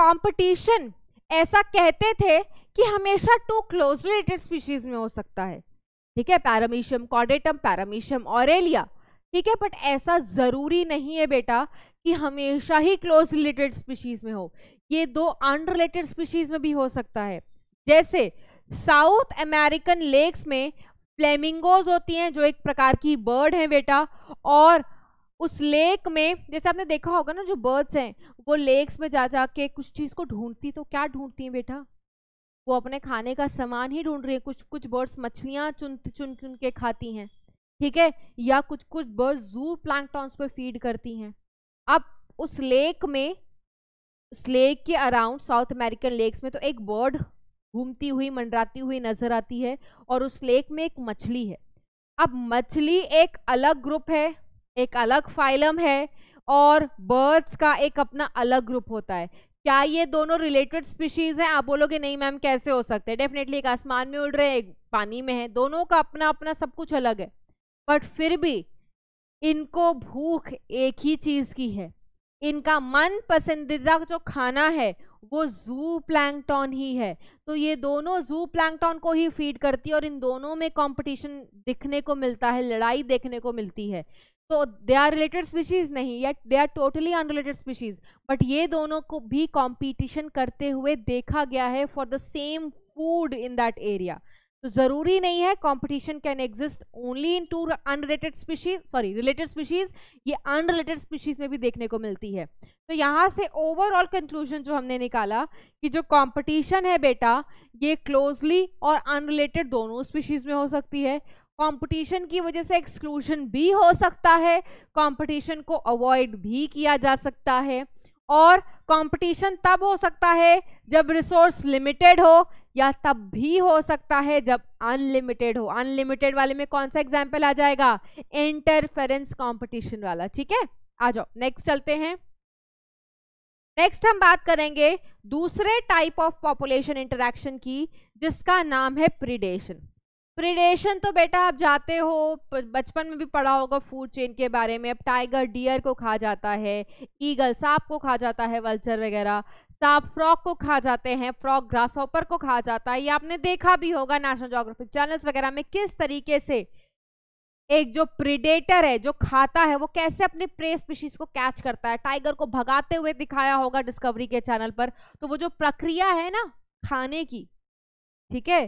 कंपटीशन ऐसा कहते थे कि हमेशा टू क्लोज रिलेटेड स्पीशीज में हो सकता है ठीक है पैरामीशियम कॉडेटम पैरामीशियम ऑरेलिया ठीक है बट ऐसा ज़रूरी नहीं है बेटा कि हमेशा ही क्लोज रिलेटेड स्पीशीज में हो ये दो अनरिलेटेड स्पीशीज में भी हो सकता है जैसे साउथ अमेरिकन लेक्स में फ्लेमिंगोज होती हैं जो एक प्रकार की बर्ड है बेटा और उस लेक में जैसे आपने देखा होगा ना जो बर्ड्स हैं वो लेक्स में जा जा के कुछ चीज़ को ढूंढती तो क्या ढूंढती हैं बेटा वो अपने खाने का सामान ही ढूंढ रही है कुछ कुछ बर्ड्स मछलियाँ चुन चुन चुन के खाती हैं ठीक है या कुछ कुछ बर्ड्स जू प्लांट पर फीड करती हैं अब उस लेक में उस लेक के अराउंड साउथ अमेरिकन लेक्स में तो एक बर्ड घूमती हुई मंडराती हुई नजर आती है और उस लेक में एक मछली है अब मछली एक अलग ग्रुप है एक अलग फाइलम है और बर्ड्स का एक अपना अलग ग्रुप होता है क्या ये दोनों रिलेटेड स्पीशीज़ हैं आप बोलोगे नहीं मैम कैसे हो सकते हैं डेफिनेटली एक आसमान में उड़ रहे हैं एक पानी में है दोनों का अपना अपना सब कुछ अलग है बट फिर भी इनको भूख एक ही चीज़ की है इनका मन पसंदीदा जो खाना है वो जू प्लैंगटॉन ही है तो ये दोनों जू प्लैंगटॉन को ही फीड करती है और इन दोनों में कंपटीशन दिखने को मिलता है लड़ाई देखने को मिलती है तो दे आर रिलेटेड स्पीशीज नहीं या they are totally unrelated species but ये दोनों को भी कंपटीशन करते हुए देखा गया है for the same food in that area तो जरूरी नहीं है competition can exist only in two unrelated species sorry related species ये अनरिलेटेड स्पीशीज में भी देखने को मिलती है तो यहाँ से ओवरऑल कंक्लूजन जो हमने निकाला कि जो कंपटीशन है बेटा ये क्लोजली और अनरिलेटेड दोनों स्पीशीज में हो सकती है कंपटीशन की वजह से एक्सक्लूजन भी हो सकता है कॉम्पिटिशन को अवॉइड भी किया जा सकता है और कंपटीशन तब हो सकता है जब रिसोर्स लिमिटेड हो या तब भी हो सकता है जब अनलिमिटेड हो अनलिमिटेड वाले में कौन सा एग्जाम्पल आ जाएगा इंटरफेरेंस कॉम्पिटिशन वाला ठीक है आ जाओ नेक्स्ट चलते हैं नेक्स्ट हम बात करेंगे दूसरे टाइप ऑफ पॉपुलेशन इंटरेक्शन की जिसका नाम है प्रिडेशन प्रिडेशन तो बेटा आप जाते हो बचपन में भी पढ़ा होगा फूड चेन के बारे में अब टाइगर डियर को खा जाता है ईगल सांप को खा जाता है वल्चर वगैरह सांप फ्रॉक को खा जाते हैं फ्रॉक ग्रास ऑपर को खा जाता है ये आपने देखा भी होगा नेशनल जोग्राफिक चैनल्स वगैरह में किस तरीके से एक जो प्रिडेटर है जो खाता है वो कैसे अपने प्रे स्पीशीज को कैच करता है टाइगर को भगाते हुए दिखाया होगा डिस्कवरी के चैनल पर तो वो जो प्रक्रिया है ना खाने की ठीक है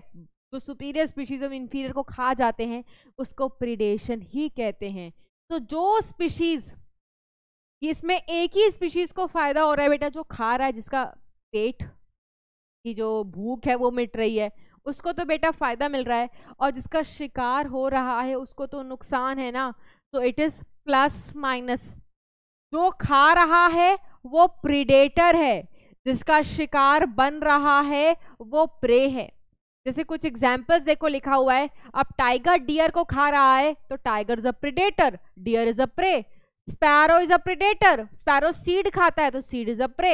जो सुपीरियर स्पीशीज ऑफ इन्फीरियर को खा जाते हैं उसको प्रिडेशन ही कहते हैं तो जो स्पीशीज इसमें एक ही स्पीशीज को फायदा हो रहा है बेटा जो खा रहा है जिसका पेट की जो भूख है वो मिट रही है उसको तो बेटा फ़ायदा मिल रहा है और जिसका शिकार हो रहा है उसको तो नुकसान है ना तो इट इज़ प्लस माइनस जो खा रहा है वो प्रिडेटर है जिसका शिकार बन रहा है वो प्रे है जैसे कुछ एग्जाम्पल्स देखो लिखा हुआ है अब टाइगर डियर को खा रहा है तो tiger is a predator deer is a prey sparrow is a predator sparrow seed खाता है तो seed is a prey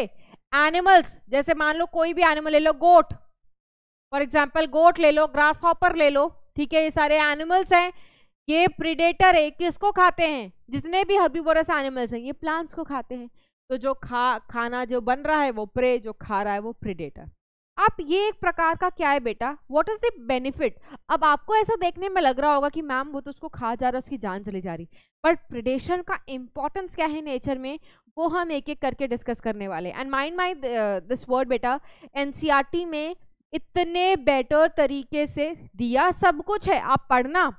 animals जैसे मान लो कोई भी एनिमल ले लो गोट फॉर एग्जाम्पल गोट ले लो ग्रास हॉपर ले लो ठीक है ये सारे एनिमल्स हैं ये प्रिडेटर है किसको खाते हैं जितने भी हर्बीवोरस एनिमल्स हैं ये प्लांट्स को खाते हैं तो जो खा खाना जो बन रहा है वो प्रे जो खा रहा है वो प्रिडेटर आप ये एक प्रकार का क्या है बेटा वॉट इज द बेनिफिट अब आपको ऐसा देखने में लग रहा होगा कि मैम वो तो उसको खा जा रहा है उसकी जान चली जा रही बट प्रिडेशन का इंपॉर्टेंस क्या है नेचर में वो हम एक एक करके डिस्कस करने वाले and mind my this word बेटा एन e में इतने बेटर तरीके से दिया सब कुछ है आप पढ़ना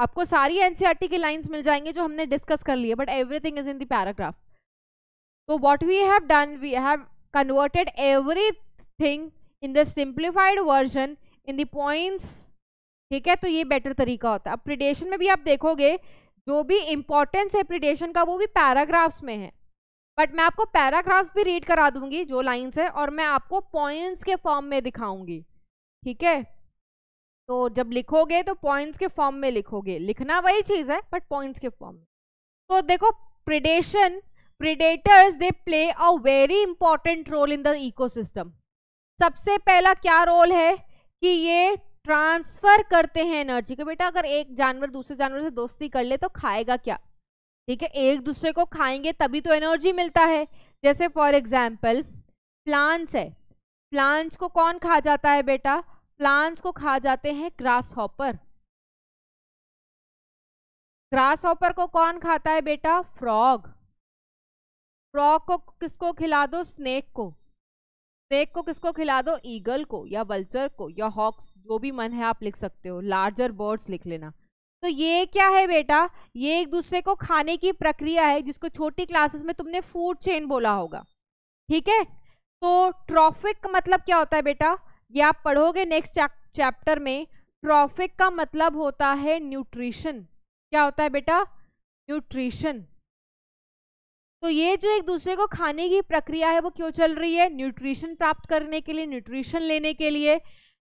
आपको सारी टी e की लाइन्स मिल जाएंगे जो हमने डिस्कस कर लिए but everything is in paragraph paragraph तो what we have done we have converted thing in the simplified version in the points ठीक है तो ये बेटर तरीका होता है अब प्रिडेशन में भी आप देखोगे जो भी इम्पोर्टेंस है प्रिडेशन का वो भी पैराग्राफ्स में है बट मैं आपको पैराग्राफ्स भी रीड करा दूंगी जो लाइन्स है और मैं आपको पॉइंट्स के फॉर्म में दिखाऊंगी ठीक है तो जब लिखोगे तो पॉइंट्स के फॉर्म में लिखोगे लिखना वही चीज़ है बट पॉइंट्स के फॉर्म में तो देखो predation predators they play a very important role in the ecosystem सबसे पहला क्या रोल है कि ये ट्रांसफर करते हैं एनर्जी को बेटा अगर एक जानवर दूसरे जानवर से दोस्ती कर ले तो खाएगा क्या ठीक है एक दूसरे को खाएंगे तभी तो एनर्जी मिलता है जैसे फॉर एग्जाम्पल प्लांट्स है प्लांट्स को कौन खा जाता है बेटा प्लांट्स को खा जाते हैं ग्रास हॉपर ग्रास हॉपर को कौन खाता है बेटा फ्रॉग फ्रॉग को किसको खिला दो स्नेक को स्नेक को किसको खिला दो ईगल को या वल्चर को या हॉक्स जो भी मन है आप लिख सकते हो लार्जर बर्ड्स लिख लेना तो ये क्या है बेटा ये एक दूसरे को खाने की प्रक्रिया है जिसको छोटी क्लासेस में तुमने फूड चेन बोला होगा ठीक है तो ट्रॉफिक मतलब क्या होता है बेटा ये आप पढ़ोगे नेक्स्ट चैप्टर में ट्रॉफिक का मतलब होता है न्यूट्रिशन क्या होता है बेटा न्यूट्रिशन तो ये जो एक दूसरे को खाने की प्रक्रिया है वो क्यों चल रही है न्यूट्रिशन प्राप्त करने के लिए न्यूट्रिशन लेने के लिए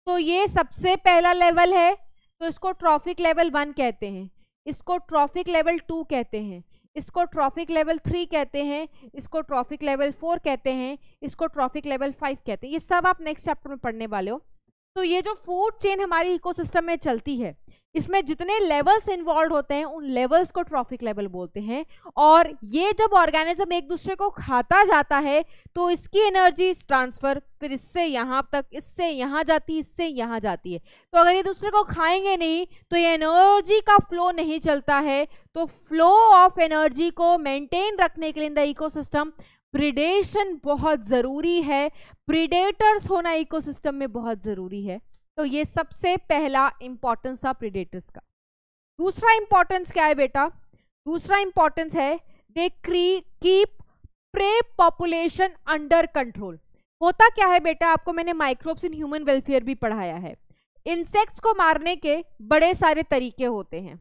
तो ये सबसे पहला लेवल है तो इसको ट्रॉफिक लेवल वन कहते हैं इसको ट्रॉफिक लेवल टू कहते हैं इसको ट्रॉफिक लेवल थ्री कहते हैं इसको ट्रॉफिक लेवल फोर कहते हैं इसको ट्रॉफिक लेवल फाइव कहते हैं ये सब आप नेक्स्ट चैप्टर में पढ़ने वाले हो तो ये जो फूड चेन हमारी इकोसिस्टम में चलती है इसमें जितने लेवल्स इन्वॉल्व होते हैं उन लेवल्स को ट्रॉफिक लेवल बोलते हैं और ये जब ऑर्गेनिज्म एक दूसरे को खाता जाता है तो इसकी एनर्जी ट्रांसफ़र फिर इससे यहाँ तक इससे यहाँ जाती इससे यहाँ जाती है तो अगर ये दूसरे को खाएंगे नहीं तो ये एनर्जी का फ्लो नहीं चलता है तो फ्लो ऑफ एनर्जी को मेनटेन रखने के लिए इन द इकोसिस्टम प्रिडेशन बहुत ज़रूरी है प्रिडेटर्स होना इकोसिस्टम में बहुत ज़रूरी है तो ये सबसे पहला इंपॉर्टेंस था प्रीडेटर्स का दूसरा इंपॉर्टेंस क्या है बेटा दूसरा इंपॉर्टेंस है दे क्री keep prey population under control होता क्या है बेटा आपको मैंने माइक्रोब्स इन ह्यूमन वेलफेयर भी पढ़ाया है इंसेक्ट्स को मारने के बड़े सारे तरीके होते हैं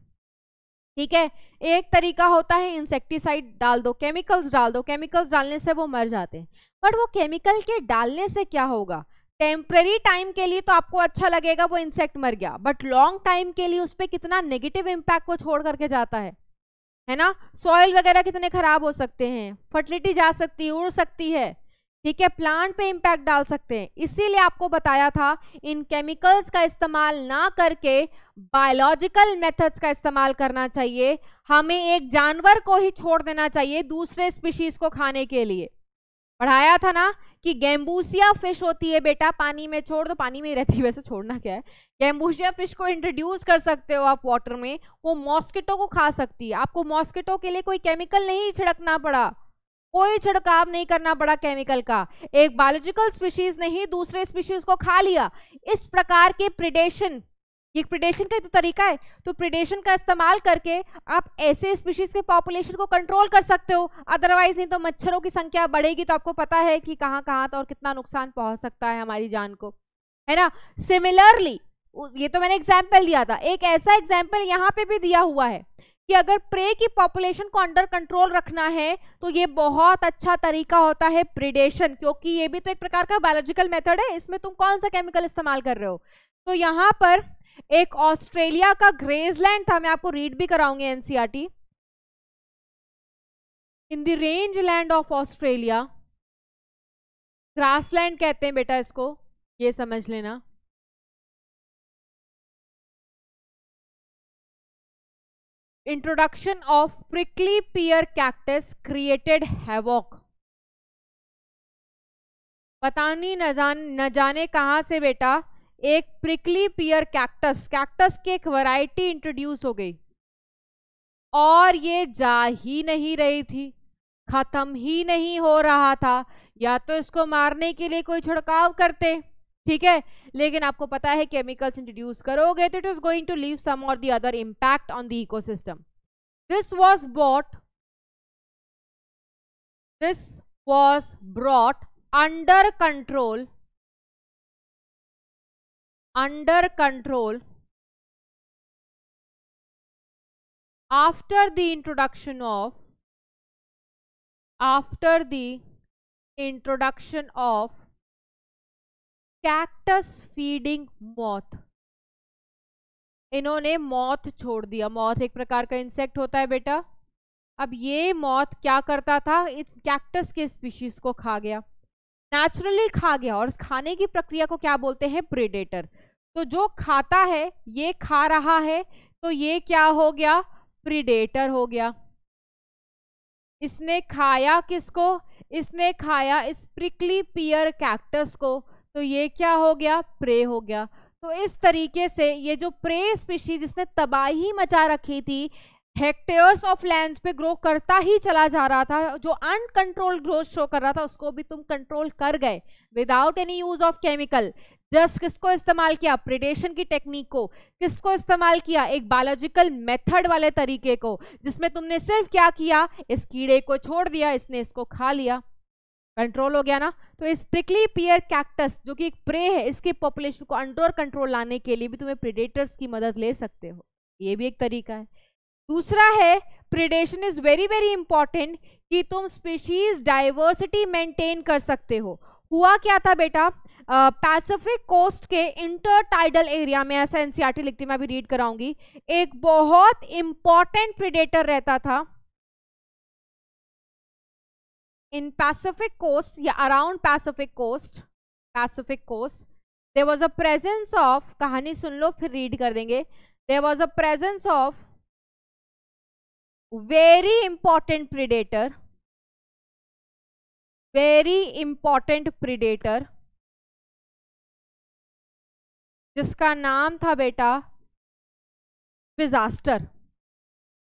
ठीक है एक तरीका होता है इंसेक्टिसाइड डाल दो केमिकल्स डाल दो केमिकल्स डालने से वो मर जाते हैं बट वो केमिकल के डालने से क्या होगा टेम्प्रेरी टाइम के लिए तो आपको अच्छा लगेगा वो इंसेक्ट मर गया बट लॉन्ग टाइम के लिए उस पर कितना नेगेटिव इम्पैक्ट वो छोड़ करके जाता है है ना सॉइल वगैरह कितने खराब हो सकते हैं फर्टिलिटी जा सकती है उड़ सकती है ठीक है प्लांट पे इम्पैक्ट डाल सकते हैं इसीलिए आपको बताया था इन केमिकल्स का इस्तेमाल ना करके बायोलॉजिकल मेथड्स का इस्तेमाल करना चाहिए हमें एक जानवर को ही छोड़ देना चाहिए दूसरे स्पीशीज को खाने के लिए पढ़ाया था ना कि गैम्बूसिया फिश होती है बेटा पानी में छोड़ दो पानी में ही रहती है वैसे छोड़ना क्या है गैम्बूसिया फिश को इंट्रोड्यूस कर सकते हो आप वाटर में वो मॉस्किटो को खा सकती है आपको मॉस्किटो के लिए कोई केमिकल नहीं छिड़कना पड़ा कोई छिड़काव नहीं करना पड़ा केमिकल का एक बायोलॉजिकल स्पीशीज ने ही दूसरे स्पीशीज को खा लिया इस प्रकार के प्रिडेशन ये प्रिडेशन का तो तरीका है तो प्रिडेशन का इस्तेमाल करके आप ऐसे स्पीशीज के पॉपुलेशन को कंट्रोल कर सकते हो अदरवाइज नहीं तो मच्छरों की संख्या बढ़ेगी तो आपको पता है कि कहाँ कहाँ तो और कितना नुकसान पहुंच सकता है हमारी जान को है ना सिमिलरली ये तो मैंने एग्जाम्पल दिया था एक ऐसा एग्जाम्पल यहाँ पे भी दिया हुआ है कि अगर प्रे की पॉपुलेशन को अंडर कंट्रोल रखना है तो ये बहुत अच्छा तरीका होता है प्रिडेशन क्योंकि ये भी तो एक प्रकार का बायोलॉजिकल मेथड है इसमें तुम कौन सा केमिकल इस्तेमाल कर रहे हो तो यहाँ पर एक ऑस्ट्रेलिया का ग्रेजलैंड था मैं आपको रीड भी कराऊंगी NCERT in the rangeland of Australia grassland कहते हैं बेटा इसको ये समझ लेना introduction of prickly pear cactus created havoc पता नहीं न जाने कहां से बेटा एक प्रिकली पियर कैक्टस कैक्टस की एक वैरायटी इंट्रोड्यूस हो गई और ये जा ही नहीं रही थी खत्म ही नहीं हो रहा था या तो इसको मारने के लिए कोई छिड़काव करते ठीक है लेकिन आपको पता है केमिकल्स इंट्रोड्यूस करोगे तो it is going to leave some और the other impact on the ecosystem this was bought this was brought under control under control after the introduction of after the introduction of cactus feeding moth इन्होंने मौत छोड़ दिया मौत एक प्रकार का insect होता है बेटा अब ये मौत क्या करता था कैक्टस के स्पीशीज को खा गया नेचुरली खा गया और खाने की प्रक्रिया को क्या बोलते हैं प्रेडेटर तो जो खाता है ये खा रहा है तो ये क्या हो गया प्रीडेटर हो गया इसने खाया किसको इसने खाया इस प्रिकली पियर कैक्टस को तो ये क्या हो गया प्रे हो गया तो इस तरीके से ये जो प्रे स्पीशीज जिसने तबाही मचा रखी थी हेक्टेयर्स ऑफ लैंड पे ग्रो करता ही चला जा रहा था जो अनकंट्रोल ग्रोथ शो कर रहा था उसको भी तुम कंट्रोल कर गए without any use of chemical just किसको इस्तेमाल किया प्रिडेशन की टेक्निक को किसको इस्तेमाल किया एक बायोलॉजिकल मेथड वाले तरीके को जिसमें तुमने सिर्फ क्या किया इस कीड़े को छोड़ दिया इसने इसको खा लिया कंट्रोल हो गया ना तो इस प्रिकली पियर कैक्टस जो कि एक प्रे है इसके पॉपुलेशन को अंडर कंट्रोल लाने के लिए भी तुम्हें प्रिडेटर्स की मदद ले सकते हो ये भी एक तरीका है दूसरा है predation is very very important कि तुम स्पीशीज डाइवर्सिटी मेंटेन कर सकते हो हुआ क्या था बेटा पैसिफिक कोस्ट के इंटरटाइडल एरिया में ऐसा एनसीआरटी e लिखती मैं अभी रीड कराऊंगी एक बहुत इंपॉर्टेंट प्रिडेटर रहता था इन पैसिफिक कोस्ट या around Pacific coast Pacific coast there was a presence of कहानी सुन लो फिर रीड कर देंगे there was a presence of very important predator very important predator जिसका नाम था बेटा पिजास्टर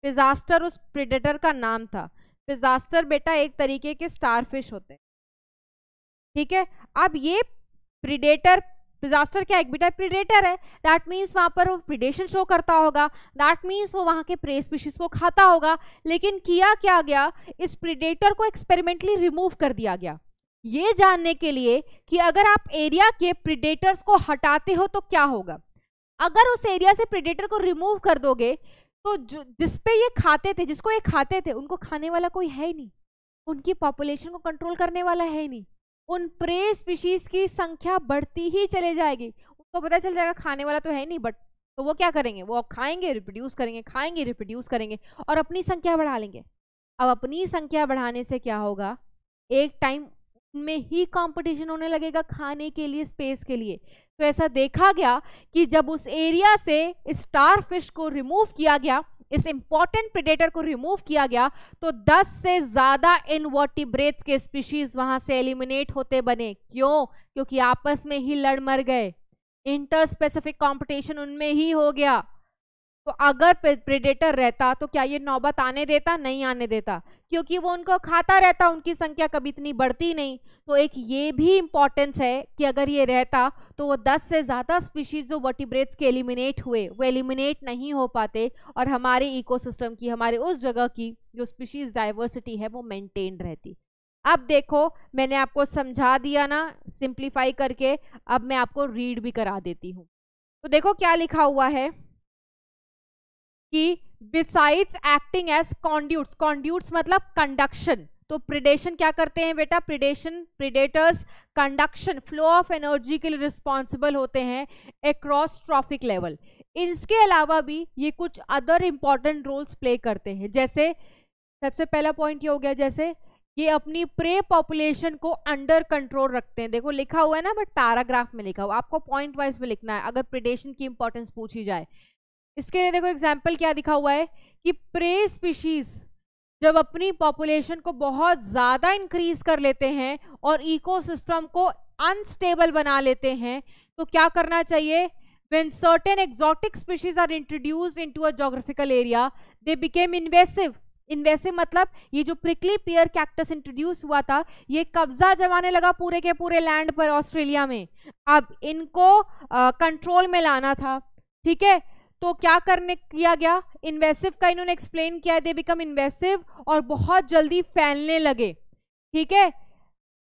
पिजास्टर उस प्रिडेटर का नाम था पिजास्टर बेटा एक तरीके के स्टारफिश होते हैं ठीक है अब ये प्रिडेटर पिजास्टर क्या एक बेटा प्रिडेटर है दैट मीन्स वहाँ पर वो प्रिडेशन शो करता होगा दैट मीन्स वो वहाँ के प्रे स्पीशीज को खाता होगा लेकिन किया क्या गया इस प्रिडेटर को एक्सपेरिमेंटली रिमूव कर दिया गया ये जानने के लिए कि अगर आप एरिया के प्रिडेटर्स को हटाते हो तो क्या होगा अगर उस एरिया से प्रिडेटर को रिमूव कर दोगे तो जो जिसपे ये खाते थे जिसको ये खाते थे उनको खाने वाला कोई है ही नहीं उनकी पॉपुलेशन को कंट्रोल करने वाला है ही नहीं उन प्रे स्पीशीज की संख्या बढ़ती ही चले जाएगी उनको पता चल जाएगा खाने वाला तो है नहीं बट तो वो क्या करेंगे वो खाएंगे रिप्रोड्यूस करेंगे खाएंगे रिप्रोड्यूस करेंगे और अपनी संख्या बढ़ा लेंगे अब अपनी संख्या बढ़ाने से क्या होगा एक टाइम में ही कंपटीशन होने लगेगा खाने के लिए स्पेस के लिए तो ऐसा देखा गया कि जब उस एरिया से स्टार फिश को रिमूव किया गया इस इंपॉर्टेंट प्रिडेटर को रिमूव किया गया तो 10 से ज़्यादा इनवर्टिब्रेट्स के स्पीशीज वहां से एलिमिनेट होते बने क्यों क्योंकि आपस में ही लड़ मर गए इंटर स्पेसिफिक कॉम्पिटिशन उनमें ही हो गया तो अगर प्रेडेटर रहता तो क्या ये नौबत आने देता नहीं आने देता क्योंकि वो उनको खाता रहता उनकी संख्या कभी इतनी बढ़ती नहीं तो एक ये भी इम्पॉर्टेंस है कि अगर ये रहता तो वो 10 से ज़्यादा स्पीशीज जो वर्टिब्रेट्स के एलिमिनेट हुए वो एलिमिनेट नहीं हो पाते और हमारे इकोसिस्टम की हमारे उस जगह की जो स्पीशीज डाइवर्सिटी है वो मेनटेन रहती अब देखो मैंने आपको समझा दिया ना सिंप्लीफाई करके अब मैं आपको रीड भी करा देती हूँ तो देखो क्या लिखा हुआ है कि besides acting as conduits conduits मतलब कंडक्शन तो प्रिडेशन क्या करते हैं बेटा predation predators conduction flow of energy के लिए रिस्पॉन्सिबल होते हैं अक्रॉस ट्रॉफिक लेवल इसके अलावा भी ये कुछ अदर इंपॉर्टेंट रोल्स प्ले करते हैं जैसे सबसे पहला पॉइंट ये हो गया जैसे ये अपनी प्रे पॉपुलेशन को अंडर कंट्रोल रखते हैं देखो लिखा हुआ है ना बट पैराग्राफ में लिखा हुआ आपको पॉइंट वाइज में लिखना है अगर प्रिडेशन की इंपॉर्टेंस पूछी जाए इसके लिए देखो एग्जाम्पल क्या दिखा हुआ है कि प्रे स्पीशीज जब अपनी पॉपुलेशन को बहुत ज़्यादा इंक्रीज कर लेते हैं और इकोसिस्टम को अनस्टेबल बना लेते हैं तो क्या करना चाहिए when certain exotic species are introduced into a geographical area they became invasive invasive मतलब ये जो प्रिकली पियर कैक्टस इंट्रोड्यूस हुआ था ये कब्जा जमाने लगा पूरे के पूरे लैंड पर ऑस्ट्रेलिया में अब इनको कंट्रोल में लाना था ठीक है तो क्या करने किया गया इन्वेसिव का इन्होंने एक्सप्लेन किया दे बिकम इन्वेसिव और बहुत जल्दी फैलने लगे ठीक है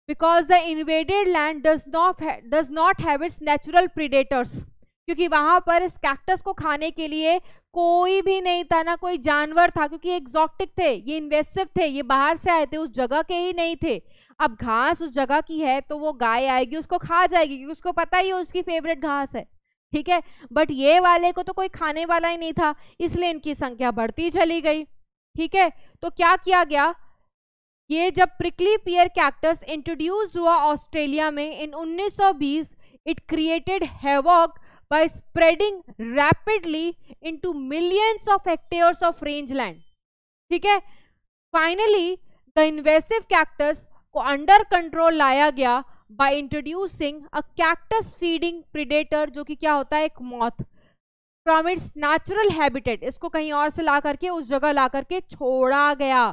because the invaded land does not does not have its natural predators क्योंकि वहाँ पर इस कैक्टस को खाने के लिए कोई भी नहीं था ना कोई जानवर था क्योंकि एग्जॉक्टिक थे ये इन्वेसिव थे ये बाहर से आए थे उस जगह के ही नहीं थे अब घास उस जगह की है तो वो गाय आएगी उसको खा जाएगी क्योंकि उसको पता ही है उसकी फेवरेट घास है ठीक है बट ये वाले को तो कोई खाने वाला ही नहीं था इसलिए इनकी संख्या बढ़ती चली गई ठीक है तो क्या किया गया ये जब प्रिकली पियर कैक्टस इंट्रोड्यूस हुआ ऑस्ट्रेलिया में in 1920 it created havoc by spreading rapidly into millions of hectares of rangeland. ठीक है फाइनली द इन्वेसिव कैक्टस को अंडर कंट्रोल लाया गया by introducing a cactus feeding predator जो कि क्या होता है एक moth from its natural habitat इसको कहीं और से ला करके उस जगह ला करके छोड़ा गया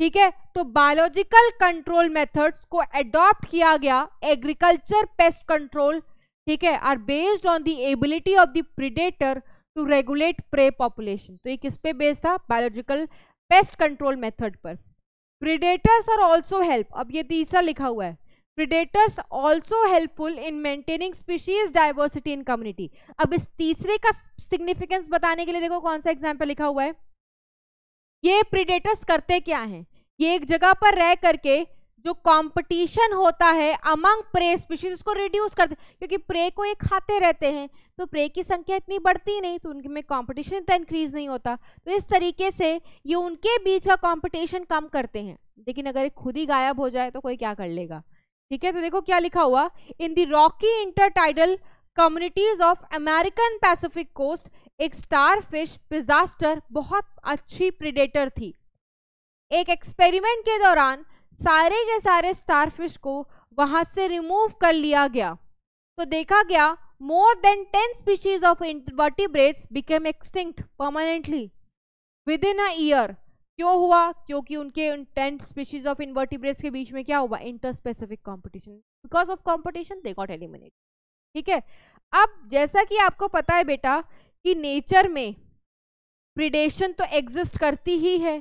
ठीक है तो बायोलॉजिकल कंट्रोल मेथड्स को एडॉप्ट किया गया एग्रीकल्चर पेस्ट कंट्रोल ठीक है are based on the ability of the predator to regulate prey population तो ये किस पे बेस्ड था बायोलॉजिकल पेस्ट कंट्रोल मेथड पर प्रिडेटर्स आर ऑल्सो हेल्प अब ये तीसरा लिखा हुआ है predators also helpful in maintaining species diversity in community अब इस तीसरे का सिग्निफिकेंस बताने के लिए देखो कौन सा एग्जाम्पल लिखा हुआ है ये प्रिडेटर्स करते क्या हैं ये एक जगह पर रह करके जो कंपटीशन होता है अमंग प्रे स्पीशीज उसको रिड्यूस करते क्योंकि प्रे को ये खाते रहते हैं तो प्रे की संख्या इतनी बढ़ती नहीं तो उनके में कंपटीशन इतना इंक्रीज नहीं होता तो इस तरीके से ये उनके बीच का कंपटीशन कम करते हैं लेकिन अगर ये खुद ही गायब हो जाए तो कोई क्या कर लेगा ठीक है तो देखो क्या लिखा हुआ in the rocky intertidal communities of American Pacific coast एक स्टार फिश पिजास्टर बहुत अच्छी प्रिडेटर थी एक एक्सपेरिमेंट के दौरान सारे के सारे स्टार फिश को वहां से रिमूव कर लिया गया तो देखा गया more than ten species of invertebrates became extinct permanently within a year क्यों हुआ क्योंकि उनके टेंट स्पीशीज ऑफ इन्वर्टिब्रेट्स के बीच में क्या हुआ inter specific competition because of competition they got eliminate ठीक है अब जैसा कि आपको पता है बेटा कि नेचर में प्रिडेशन तो एग्जिस्ट करती ही है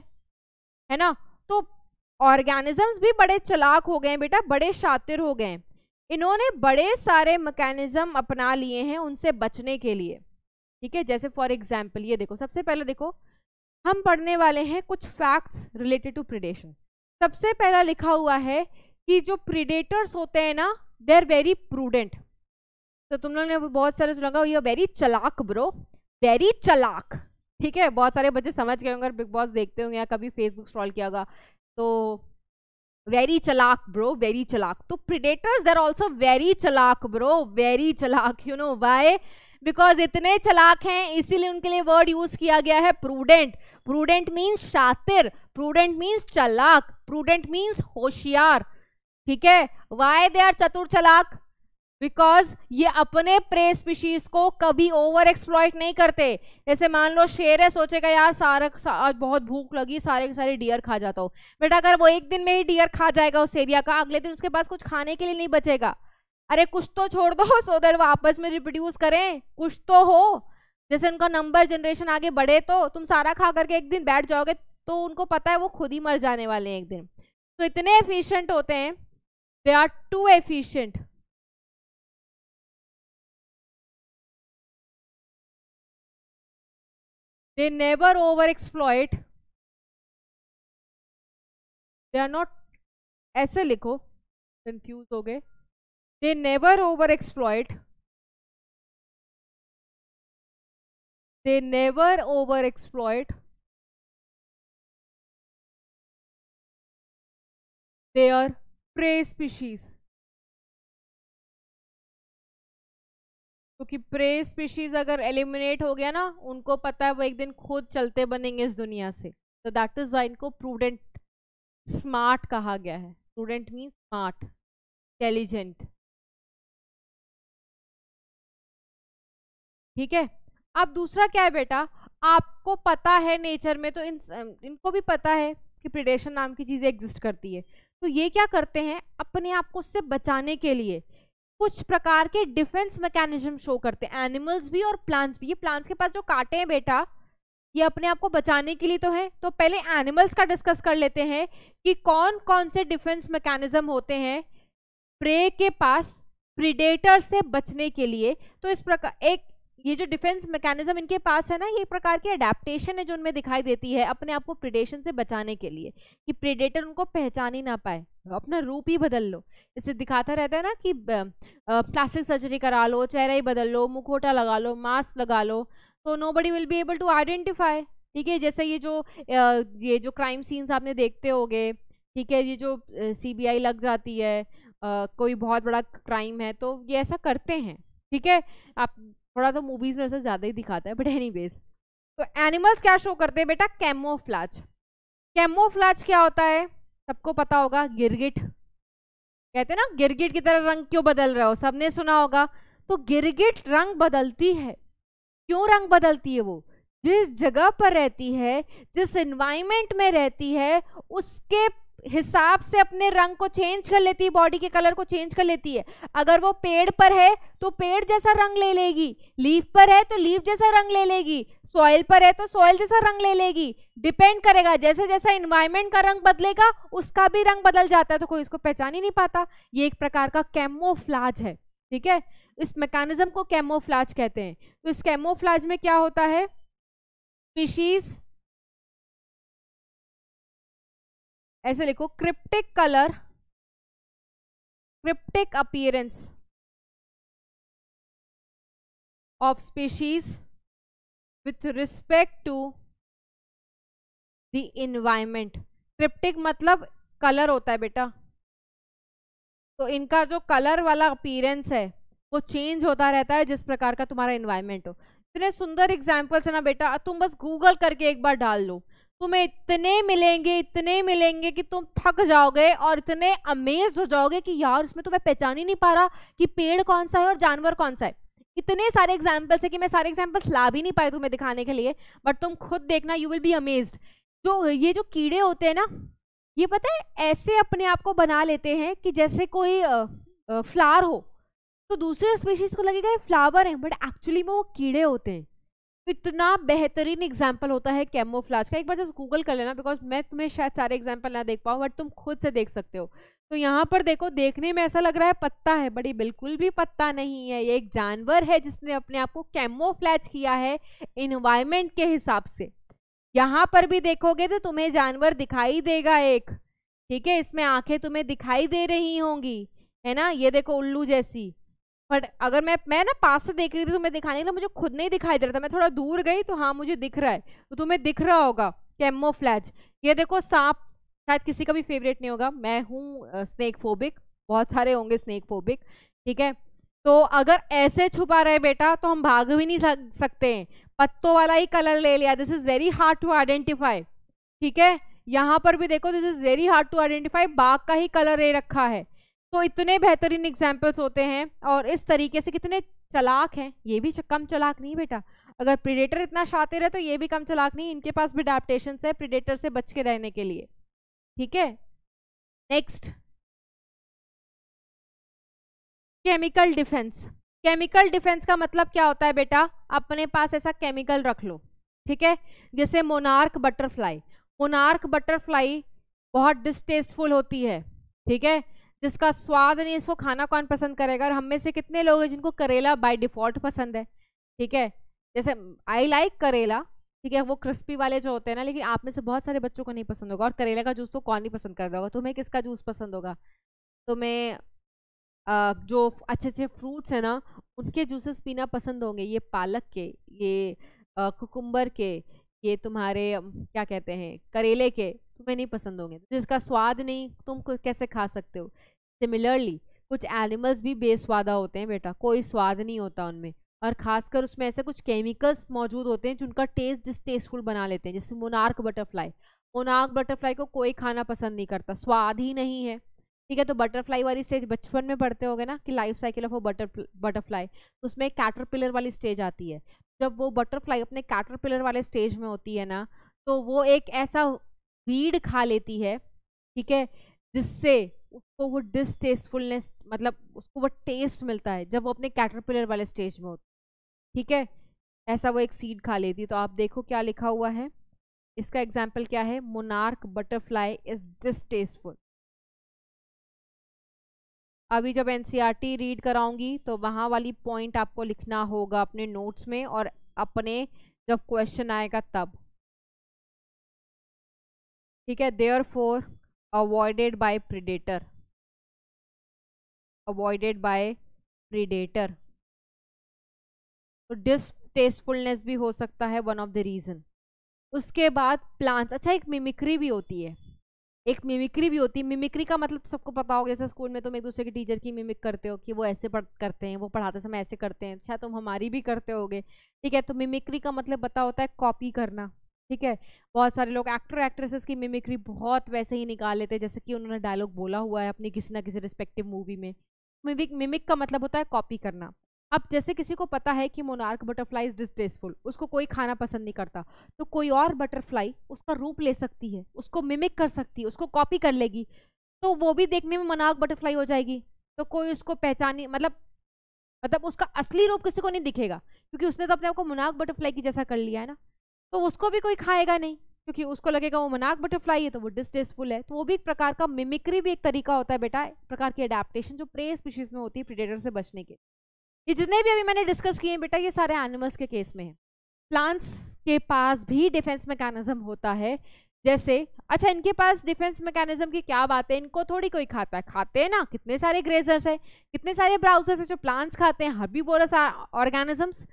है ना तो ऑर्गेनिजम्स भी बड़े चलाक हो गए हैं बेटा बड़े शातिर हो गए हैं इन्होंने बड़े सारे मैकेनिज्म अपना लिए हैं उनसे बचने के लिए ठीक है जैसे फॉर एग्जाम्पल ये देखो सबसे पहले देखो हम पढ़ने वाले हैं कुछ फैक्ट्स रिलेटेड टू प्रिडेशन सबसे पहला लिखा हुआ है कि जो प्रिडेटर्स होते हैं ना दे आर वेरी प्रूडेंट तो तुम लोगों ने बहुत सारे लगा यू वेरी चलाक ब्रो वेरी चलाक ठीक है बहुत सारे बच्चे समझ गए होंगे बिग बॉस देखते होंगे या कभी फेसबुक स्ट्रॉल किया होगा तो वेरी चलाक ब्रो वेरी चलाक तो प्रिडेटर्स देर ऑल्सो वेरी चलाक ब्रो वेरी चलाक यू नो वाई बिकॉज इतने चलाक हैं इसीलिए उनके लिए वर्ड यूज किया गया है प्रूडेंट प्रूडेंट मीन्स शातिर प्रूडेंट मीन्स चलाक प्रूडेंट मीन्स होशियार ठीक है वाई दे आर चतुर चलाक बिकॉज ये अपने प्रे स्पीशीज को कभी ओवर एक्सप्लॉयट नहीं करते जैसे मान लो शेर है सोचेगा यार सारा आज बहुत भूख लगी सारे के सारे डियर खा जाता हो बेटा अगर वो एक दिन में ही डियर खा जाएगा उस एरिया का अगले दिन उसके पास कुछ खाने के लिए नहीं बचेगा अरे कुछ तो छोड़ दो (laughs) सो देट वापस में रिप्रोड्यूस करें कुछ तो हो जैसे उनका नंबर जनरेशन आगे बढ़े तो तुम सारा खा करके एक दिन बैठ जाओगे तो उनको पता है वो खुद ही मर जाने वाले हैं एक दिन तो इतने एफिशिएंट होते हैं they are too efficient they never over exploit they are not ऐसे लिखो कंफ्यूज हो गए they never over exploit they never over exploit their prey species क्योंकि प्रे स्पीशीज अगर एलिमिनेट हो गया ना उनको पता है वो एक दिन खुद चलते बनेंगे इस दुनिया से तो दैट इज वाई इनको प्रूडेंट स्मार्ट कहा गया है प्रूडेंट मीन स्मार्ट इंटेलिजेंट ठीक है अब दूसरा क्या है बेटा आपको पता है नेचर में तो इन इनको भी पता है कि प्रिडेशन नाम की चीज़ें एग्जिस्ट करती है तो ये क्या करते हैं अपने आप को उससे बचाने के लिए कुछ प्रकार के डिफेंस मैकेनिज्म शो करते हैं एनिमल्स भी और प्लांट्स भी ये प्लांट्स के पास जो काटे हैं बेटा ये अपने आप को बचाने के लिए तो है तो पहले एनिमल्स का डिस्कस कर लेते हैं कि कौन कौन से डिफेंस मैकेनिज्म होते हैं प्रे के पास प्रिडेटर से बचने के लिए तो इस प्रकार एक ये जो डिफेंस मैकेनिज्म इनके पास है ना ये एक प्रकार की अडेप्टेशन है जो उनमें दिखाई देती है अपने आप को प्रिडेशन से बचाने के लिए कि प्रिडेटर उनको पहचान ही ना पाए अपना रूप ही बदल लो इसे दिखाता रहता है ना कि प्लास्टिक सर्जरी करा लो चेहरा ही बदल लो मुखोटा लगा लो मास्क लगा लो तो nobody will be able to identify ठीक है जैसे ये जो ये जो क्राइम सीन्स आपने देखते हो ठीक है ये जो सी लग जाती है कोई बहुत बड़ा क्राइम है तो ये ऐसा करते हैं ठीक है आप थोड़ा तो मूवीज में ऐसा ज़्यादा ही दिखाता है बट एनी तो एनिमल्स क्या शो करते हैं बेटा कैमोफ्लाज कैमोफ्लाज क्या होता है सबको पता होगा गिरगिट कहते हैं ना गिरगिट की तरह रंग क्यों बदल रहे हो सबने सुना होगा तो गिरगिट रंग बदलती है क्यों रंग बदलती है वो जिस जगह पर रहती है जिस एनवायरमेंट में रहती है उसके हिसाब से अपने रंग को चेंज कर लेती है बॉडी के कलर को चेंज कर लेती है अगर वो पेड़ पर है तो पेड़ जैसा रंग ले लेगी लीफ पर है तो लीफ जैसा रंग ले लेगी सॉइल पर है तो सॉइल जैसा रंग ले लेगी डिपेंड करेगा जैसे जैसा इन्वायरमेंट का रंग बदलेगा उसका भी रंग बदल जाता है तो कोई उसको पहचान ही नहीं पाता ये एक प्रकार का कैमोफ्लाज है ठीक है इस मेकानिज्म को कैमोफ्लाज कहते हैं तो इस कैमोफ्लाज में क्या होता है फिशीज ऐसे लिखो cryptic colour cryptic appearance of species with respect to the environment cryptic मतलब कलर होता है बेटा तो इनका जो कलर वाला अपीयरेंस है वो चेंज होता रहता है जिस प्रकार का तुम्हारा इन्वायरमेंट हो इतने सुंदर एग्जाम्पल्स है ना बेटा तुम बस गूगल करके एक बार डाल लो तुम्हें इतने मिलेंगे इतने मिलेंगे कि तुम थक जाओगे और इतने अमेज हो जाओगे कि यार उसमें तो मैं पहचान ही नहीं पा रहा कि पेड़ कौन सा है और जानवर कौन सा है इतने सारे एग्जाम्पल्स है कि मैं सारे एग्जाम्पल्स ला भी नहीं पाई तुम्हें दिखाने के लिए बट तुम खुद देखना यू विल बी अमेज जो ये जो कीड़े होते हैं ना ये पता है ऐसे अपने आप को बना लेते हैं कि जैसे कोई फ्लावर हो तो दूसरे स्पीशीज़ को लगेगा ये फ्लावर है बट एक्चुअली में वो कीड़े होते हैं तो इतना बेहतरीन एग्जाम्पल होता है कैमोफ्लाज का एक बार जस्ट गूगल कर लेना बिकॉज मैं तुम्हें शायद सारे एग्जाम्पल ना देख पाऊँ बट तुम खुद से देख सकते हो तो यहाँ पर देखो देखने में ऐसा लग रहा है पत्ता है बड़ी बिल्कुल भी पत्ता नहीं है ये एक जानवर है जिसने अपने आप को कैमोफ्लैज किया है इन्वायरमेंट के हिसाब से यहाँ पर भी देखोगे तो तुम्हें जानवर दिखाई देगा एक ठीक है इसमें आंखें तुम्हें दिखाई दे रही होंगी है ना ये देखो उल्लू जैसी बट अगर मैं मैं ना पास से देख रही थी तो मैं दिखाने के लिए मुझे खुद नहीं दिखाई दे रहा था मैं थोड़ा दूर गई तो हाँ मुझे दिख रहा है तो तुम्हें दिख रहा होगा कैमो ये देखो सांप शायद किसी का भी फेवरेट नहीं होगा मैं हूँ स्नेक फोबिक बहुत सारे होंगे स्नेक फोबिक ठीक है तो अगर ऐसे छुपा रहे बेटा तो हम भाग भी नहीं सकते हैं पत्तों वाला ही कलर ले लिया this is very hard to identify ठीक है यहाँ पर भी देखो this is very hard to identify बाघ का ही कलर ले रखा है तो इतने बेहतरीन एग्जाम्पल्स होते हैं और इस तरीके से कितने चलाक हैं ये भी कम चलाक नहीं बेटा अगर प्रिडेटर इतना शातिर है तो ये भी कम चलाक नहीं इनके पास भी डाप्टेशन है प्रिडेटर से बच के रहने के लिए ठीक है next chemical defence chemical defence का मतलब क्या होता है बेटा अपने पास ऐसा केमिकल रख लो ठीक है जैसे मोनार्क बटरफ्लाई मोनार्क बटरफ्लाई बहुत डिस्टेस्टफुल होती है ठीक है जिसका स्वाद नहीं इसको खाना कौन पसंद करेगा और हम में से कितने लोग हैं जिनको करेला बाय डिफ़ॉल्ट पसंद है ठीक है जैसे आई लाइक करेला ठीक है वो क्रिस्पी वाले जो होते हैं ना लेकिन आप में से बहुत सारे बच्चों को नहीं पसंद होगा और करेला का जूस तो कौन नहीं पसंद करता होगा तुम्हें किसका जूस पसंद होगा तुम्हें तो जो अच्छे अच्छे फ्रूट्स हैं ना उनके जूसेस पीना पसंद होंगे ये पालक के ये कुकुम्बर के ये तुम्हारे क्या कहते हैं करेले के तुम्हें नहीं पसंद होंगे जिसका स्वाद नहीं तुम कैसे खा सकते हो सिमिलरली कुछ एनिमल्स भी बेस्वादा होते हैं बेटा कोई स्वाद नहीं होता उनमें और खासकर उसमें ऐसे कुछ केमिकल्स मौजूद होते हैं जिनका टेस्ट डिस्टेस्टफुल बना लेते हैं जैसे मोनार्क बटरफ्लाई मोनार्क बटरफ्लाई को कोई खाना पसंद नहीं करता स्वाद ही नहीं है ठीक है तो बटरफ्लाई वाली स्टेज बचपन में पढ़ते होगे ना कि लाइफ साइकिल ऑफ वो बटर बटरफ्लाई उसमें कैटरपिलर वाली स्टेज आती है जब वो बटरफ्लाई अपने कैटरपिलर वाले स्टेज में होती है ना तो वो एक ऐसा वीड खा लेती है ठीक है जिससे उसको वो डिसटेस्टफुलनेस मतलब उसको वो टेस्ट मिलता है जब वो अपने कैटरपिलर वाले स्टेज में होते ठीक है ऐसा वो एक सीड खा लेती है तो आप देखो क्या लिखा हुआ है इसका एग्जाम्पल क्या है मोनार्क बटरफ्लाई इज डिसटेस्टफुल अभी जब एन रीड e कराऊंगी तो वहाँ वाली पॉइंट आपको लिखना होगा अपने नोट्स में और अपने जब क्वेश्चन आएगा तब ठीक है therefore avoided by predator avoided by predator तो डिसटेस्टफुलनेस भी हो सकता है वन ऑफ द रीज़न उसके बाद प्लांट्स अच्छा एक मिमिक्री भी होती है एक मिमिक्री भी होती है मिमिक्री का मतलब तो सबको पता होगा जैसे स्कूल में तुम एक दूसरे के टीचर की मिमिक करते हो कि वो ऐसे पढ़ करते हैं वो पढ़ाते समय ऐसे करते हैं अच्छा तुम हमारी भी करते होगे ठीक है तो मिमिक्री का मतलब पता होता है कॉपी करना ठीक है बहुत सारे लोग एक्टर एक्ट्रेसेस की मिमिक्री बहुत वैसे ही निकाल लेते हैं जैसे कि उन्होंने डायलॉग बोला हुआ है अपनी किसी ना किसी रिस्पेक्टिव मूवी में मिमिक मिमिक का मतलब होता है कॉपी करना अब जैसे किसी को पता है कि मोनार्क बटरफ्लाई इज डिस्टेस्टफुल उसको कोई खाना पसंद नहीं करता तो कोई और बटरफ्लाई उसका रूप ले सकती है उसको मिमिक कर सकती है उसको कॉपी कर लेगी तो वो भी देखने में मोनार्क बटरफ्लाई हो जाएगी तो कोई उसको पहचानी मतलब मतलब उसका असली रूप किसी को नहीं दिखेगा क्योंकि उसने तो अपने आपको मोनार्क बटरफ्लाई की जैसा कर लिया है ना तो उसको भी कोई खाएगा नहीं क्योंकि उसको लगेगा वो मनाक बटरफ्लाई है तो वो डिसटेस्टफुल है तो वो भी एक प्रकार का मिमिक्री भी एक तरीका होता है बेटा एक प्रकार की अडेप्टेशन जो प्रे स्पीशीज में होती है प्रिडेटर से बचने के ये जितने भी अभी मैंने डिस्कस किए हैं बेटा ये सारे एनिमल्स के केस में है प्लांट्स के पास भी डिफेंस मैकेनिज्म होता है जैसे अच्छा इनके पास डिफेंस मैकेनिज्म की क्या बात है इनको थोड़ी कोई खाता है खाते हैं ना कितने सारे ग्रेजर्स हैं कितने सारे ब्राउजर्स हैं जो प्लांट्स खाते हैं हर्बी बोरस ऑर्गेनिजम्स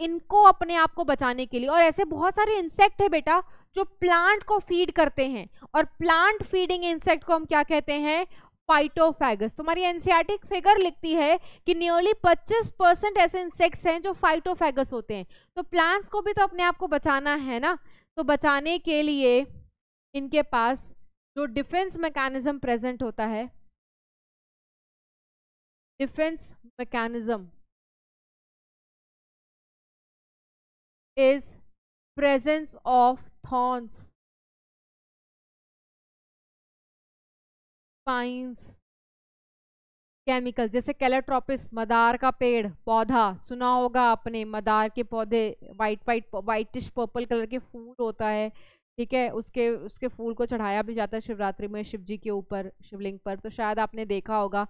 इनको अपने आप को बचाने के लिए और ऐसे बहुत सारे इंसेक्ट है बेटा जो प्लांट को फीड करते हैं और प्लांट फीडिंग इंसेक्ट को हम क्या कहते हैं फाइटोफैगस तुम्हारी एनसीआरटिक फिगर लिखती है कि नियरली 25 परसेंट ऐसे इंसेक्ट्स हैं जो फाइटोफैगस होते हैं तो प्लांट्स को भी तो अपने आप को बचाना है ना तो बचाने के लिए इनके पास जो डिफेंस मैकेनिज्म प्रेजेंट होता है defence mechanism is presence of thorns, spines chemical जैसे कैलेट्रोपिस मदार का पेड़ पौधा सुना होगा आपने मदार के पौधे white white whitish purple colour के फूल होता है ठीक है उसके उसके फूल को चढ़ाया भी जाता है शिवरात्रि में शिव जी के ऊपर शिवलिंग पर तो शायद आपने देखा होगा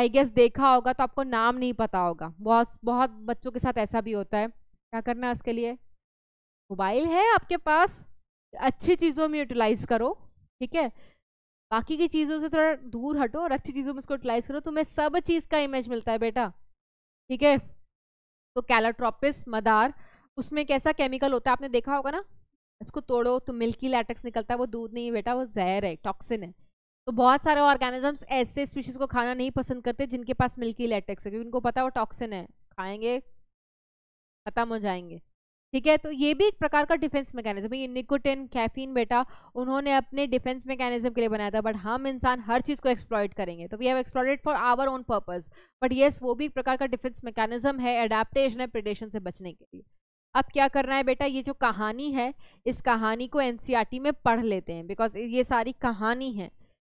आई गेस देखा होगा तो आपको नाम नहीं पता होगा बहुत बहुत बच्चों के साथ ऐसा भी होता है क्या करना है उसके लिए मोबाइल है आपके पास अच्छी चीज़ों में यूटिलाइज करो ठीक है बाकी की चीज़ों से थोड़ा दूर हटो और अच्छी चीज़ों में उसको यूटिलाइज करो तुम्हें सब चीज़ का इमेज मिलता है बेटा ठीक है तो कैलाट्रोपिस मदार उसमें कैसा केमिकल होता है आपने देखा होगा ना इसको तोड़ो तो मिल्की लैटेक्स निकलता है वो दूध नहीं है बेटा वो जहर है टॉक्सिन है तो बहुत सारे ऑर्गेनिजम्स ऐसे स्पीशीज को खाना नहीं पसंद करते जिनके पास मिल्की लैटेक्स है क्योंकि उनको पता है वो टॉक्सिन है खाएंगे खत्म हो जाएंगे ठीक है तो ये भी एक प्रकार का डिफेंस मैकेनिज्म है ये निकोटिन कैफीन बेटा उन्होंने अपने डिफेंस मैकेनिज्म के लिए बनाया था बट हम इंसान हर चीज़ को एक्सप्लॉयट करेंगे तो we have exploited for our own purpose but yes वो भी एक प्रकार का डिफेंस मैकेनिज्म है एडाप्टेशन है प्रिडेशन से बचने के लिए अब क्या करना है बेटा ये जो कहानी है इस कहानी को एन e में पढ़ लेते हैं बिकॉज ये सारी कहानी है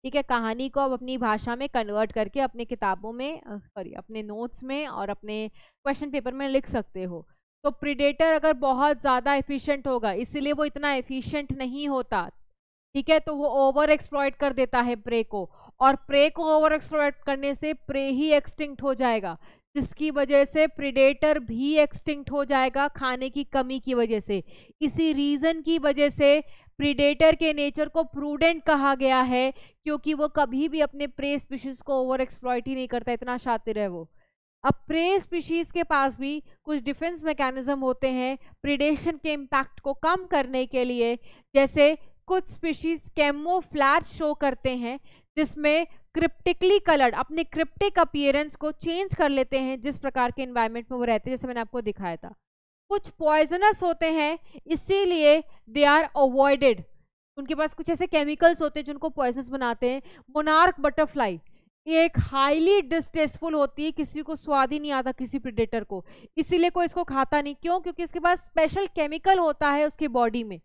ठीक है कहानी को अब अपनी भाषा में कन्वर्ट करके अपने किताबों में सॉरी अपने नोट्स में और अपने क्वेश्चन पेपर में लिख सकते हो तो प्रिडेटर अगर बहुत ज़्यादा एफिशिएंट होगा इसीलिए वो इतना एफिशिएंट नहीं होता ठीक है तो वो ओवर एक्सप्लॉयट कर देता है प्रे को और प्रे को ओवर एक्सप्लॉयट करने से प्रे ही एक्सटिंक्ट हो जाएगा जिसकी वजह से प्रिडेटर भी एक्सटिंक्ट हो जाएगा खाने की कमी की वजह से इसी रीज़न की वजह से प्रिडेटर के नेचर को प्रूडेंट कहा गया है क्योंकि वो कभी भी अपने प्रे स्पीशीज़ को ओवर एक्सप्लॉयट ही नहीं करता इतना शातिर है वो अब प्रे स्पीशीज़ के पास भी कुछ डिफेंस मैकेनिज़्म होते हैं प्रिडेशन के इम्पैक्ट को कम करने के लिए जैसे कुछ स्पीशीज़ कैमो शो करते हैं जिसमें क्रिप्टिकली कलर्ड अपने क्रिप्टिक अपियरेंस को चेंज कर लेते हैं जिस प्रकार के इन्वायरमेंट में वो रहते हैं जैसे मैंने आपको दिखाया था कुछ पॉइजनस होते हैं इसीलिए दे आर अवॉइडेड उनके पास कुछ ऐसे केमिकल्स होते हैं जिनको पॉइजनस बनाते हैं मोनार्क बटरफ्लाई ये एक हाईली डिस्टेस्टफुल होती है किसी को स्वाद ही नहीं आता किसी प्रिडेटर को इसीलिए कोई इसको खाता नहीं क्यों क्योंकि इसके पास स्पेशल केमिकल होता है उसकी बॉडी में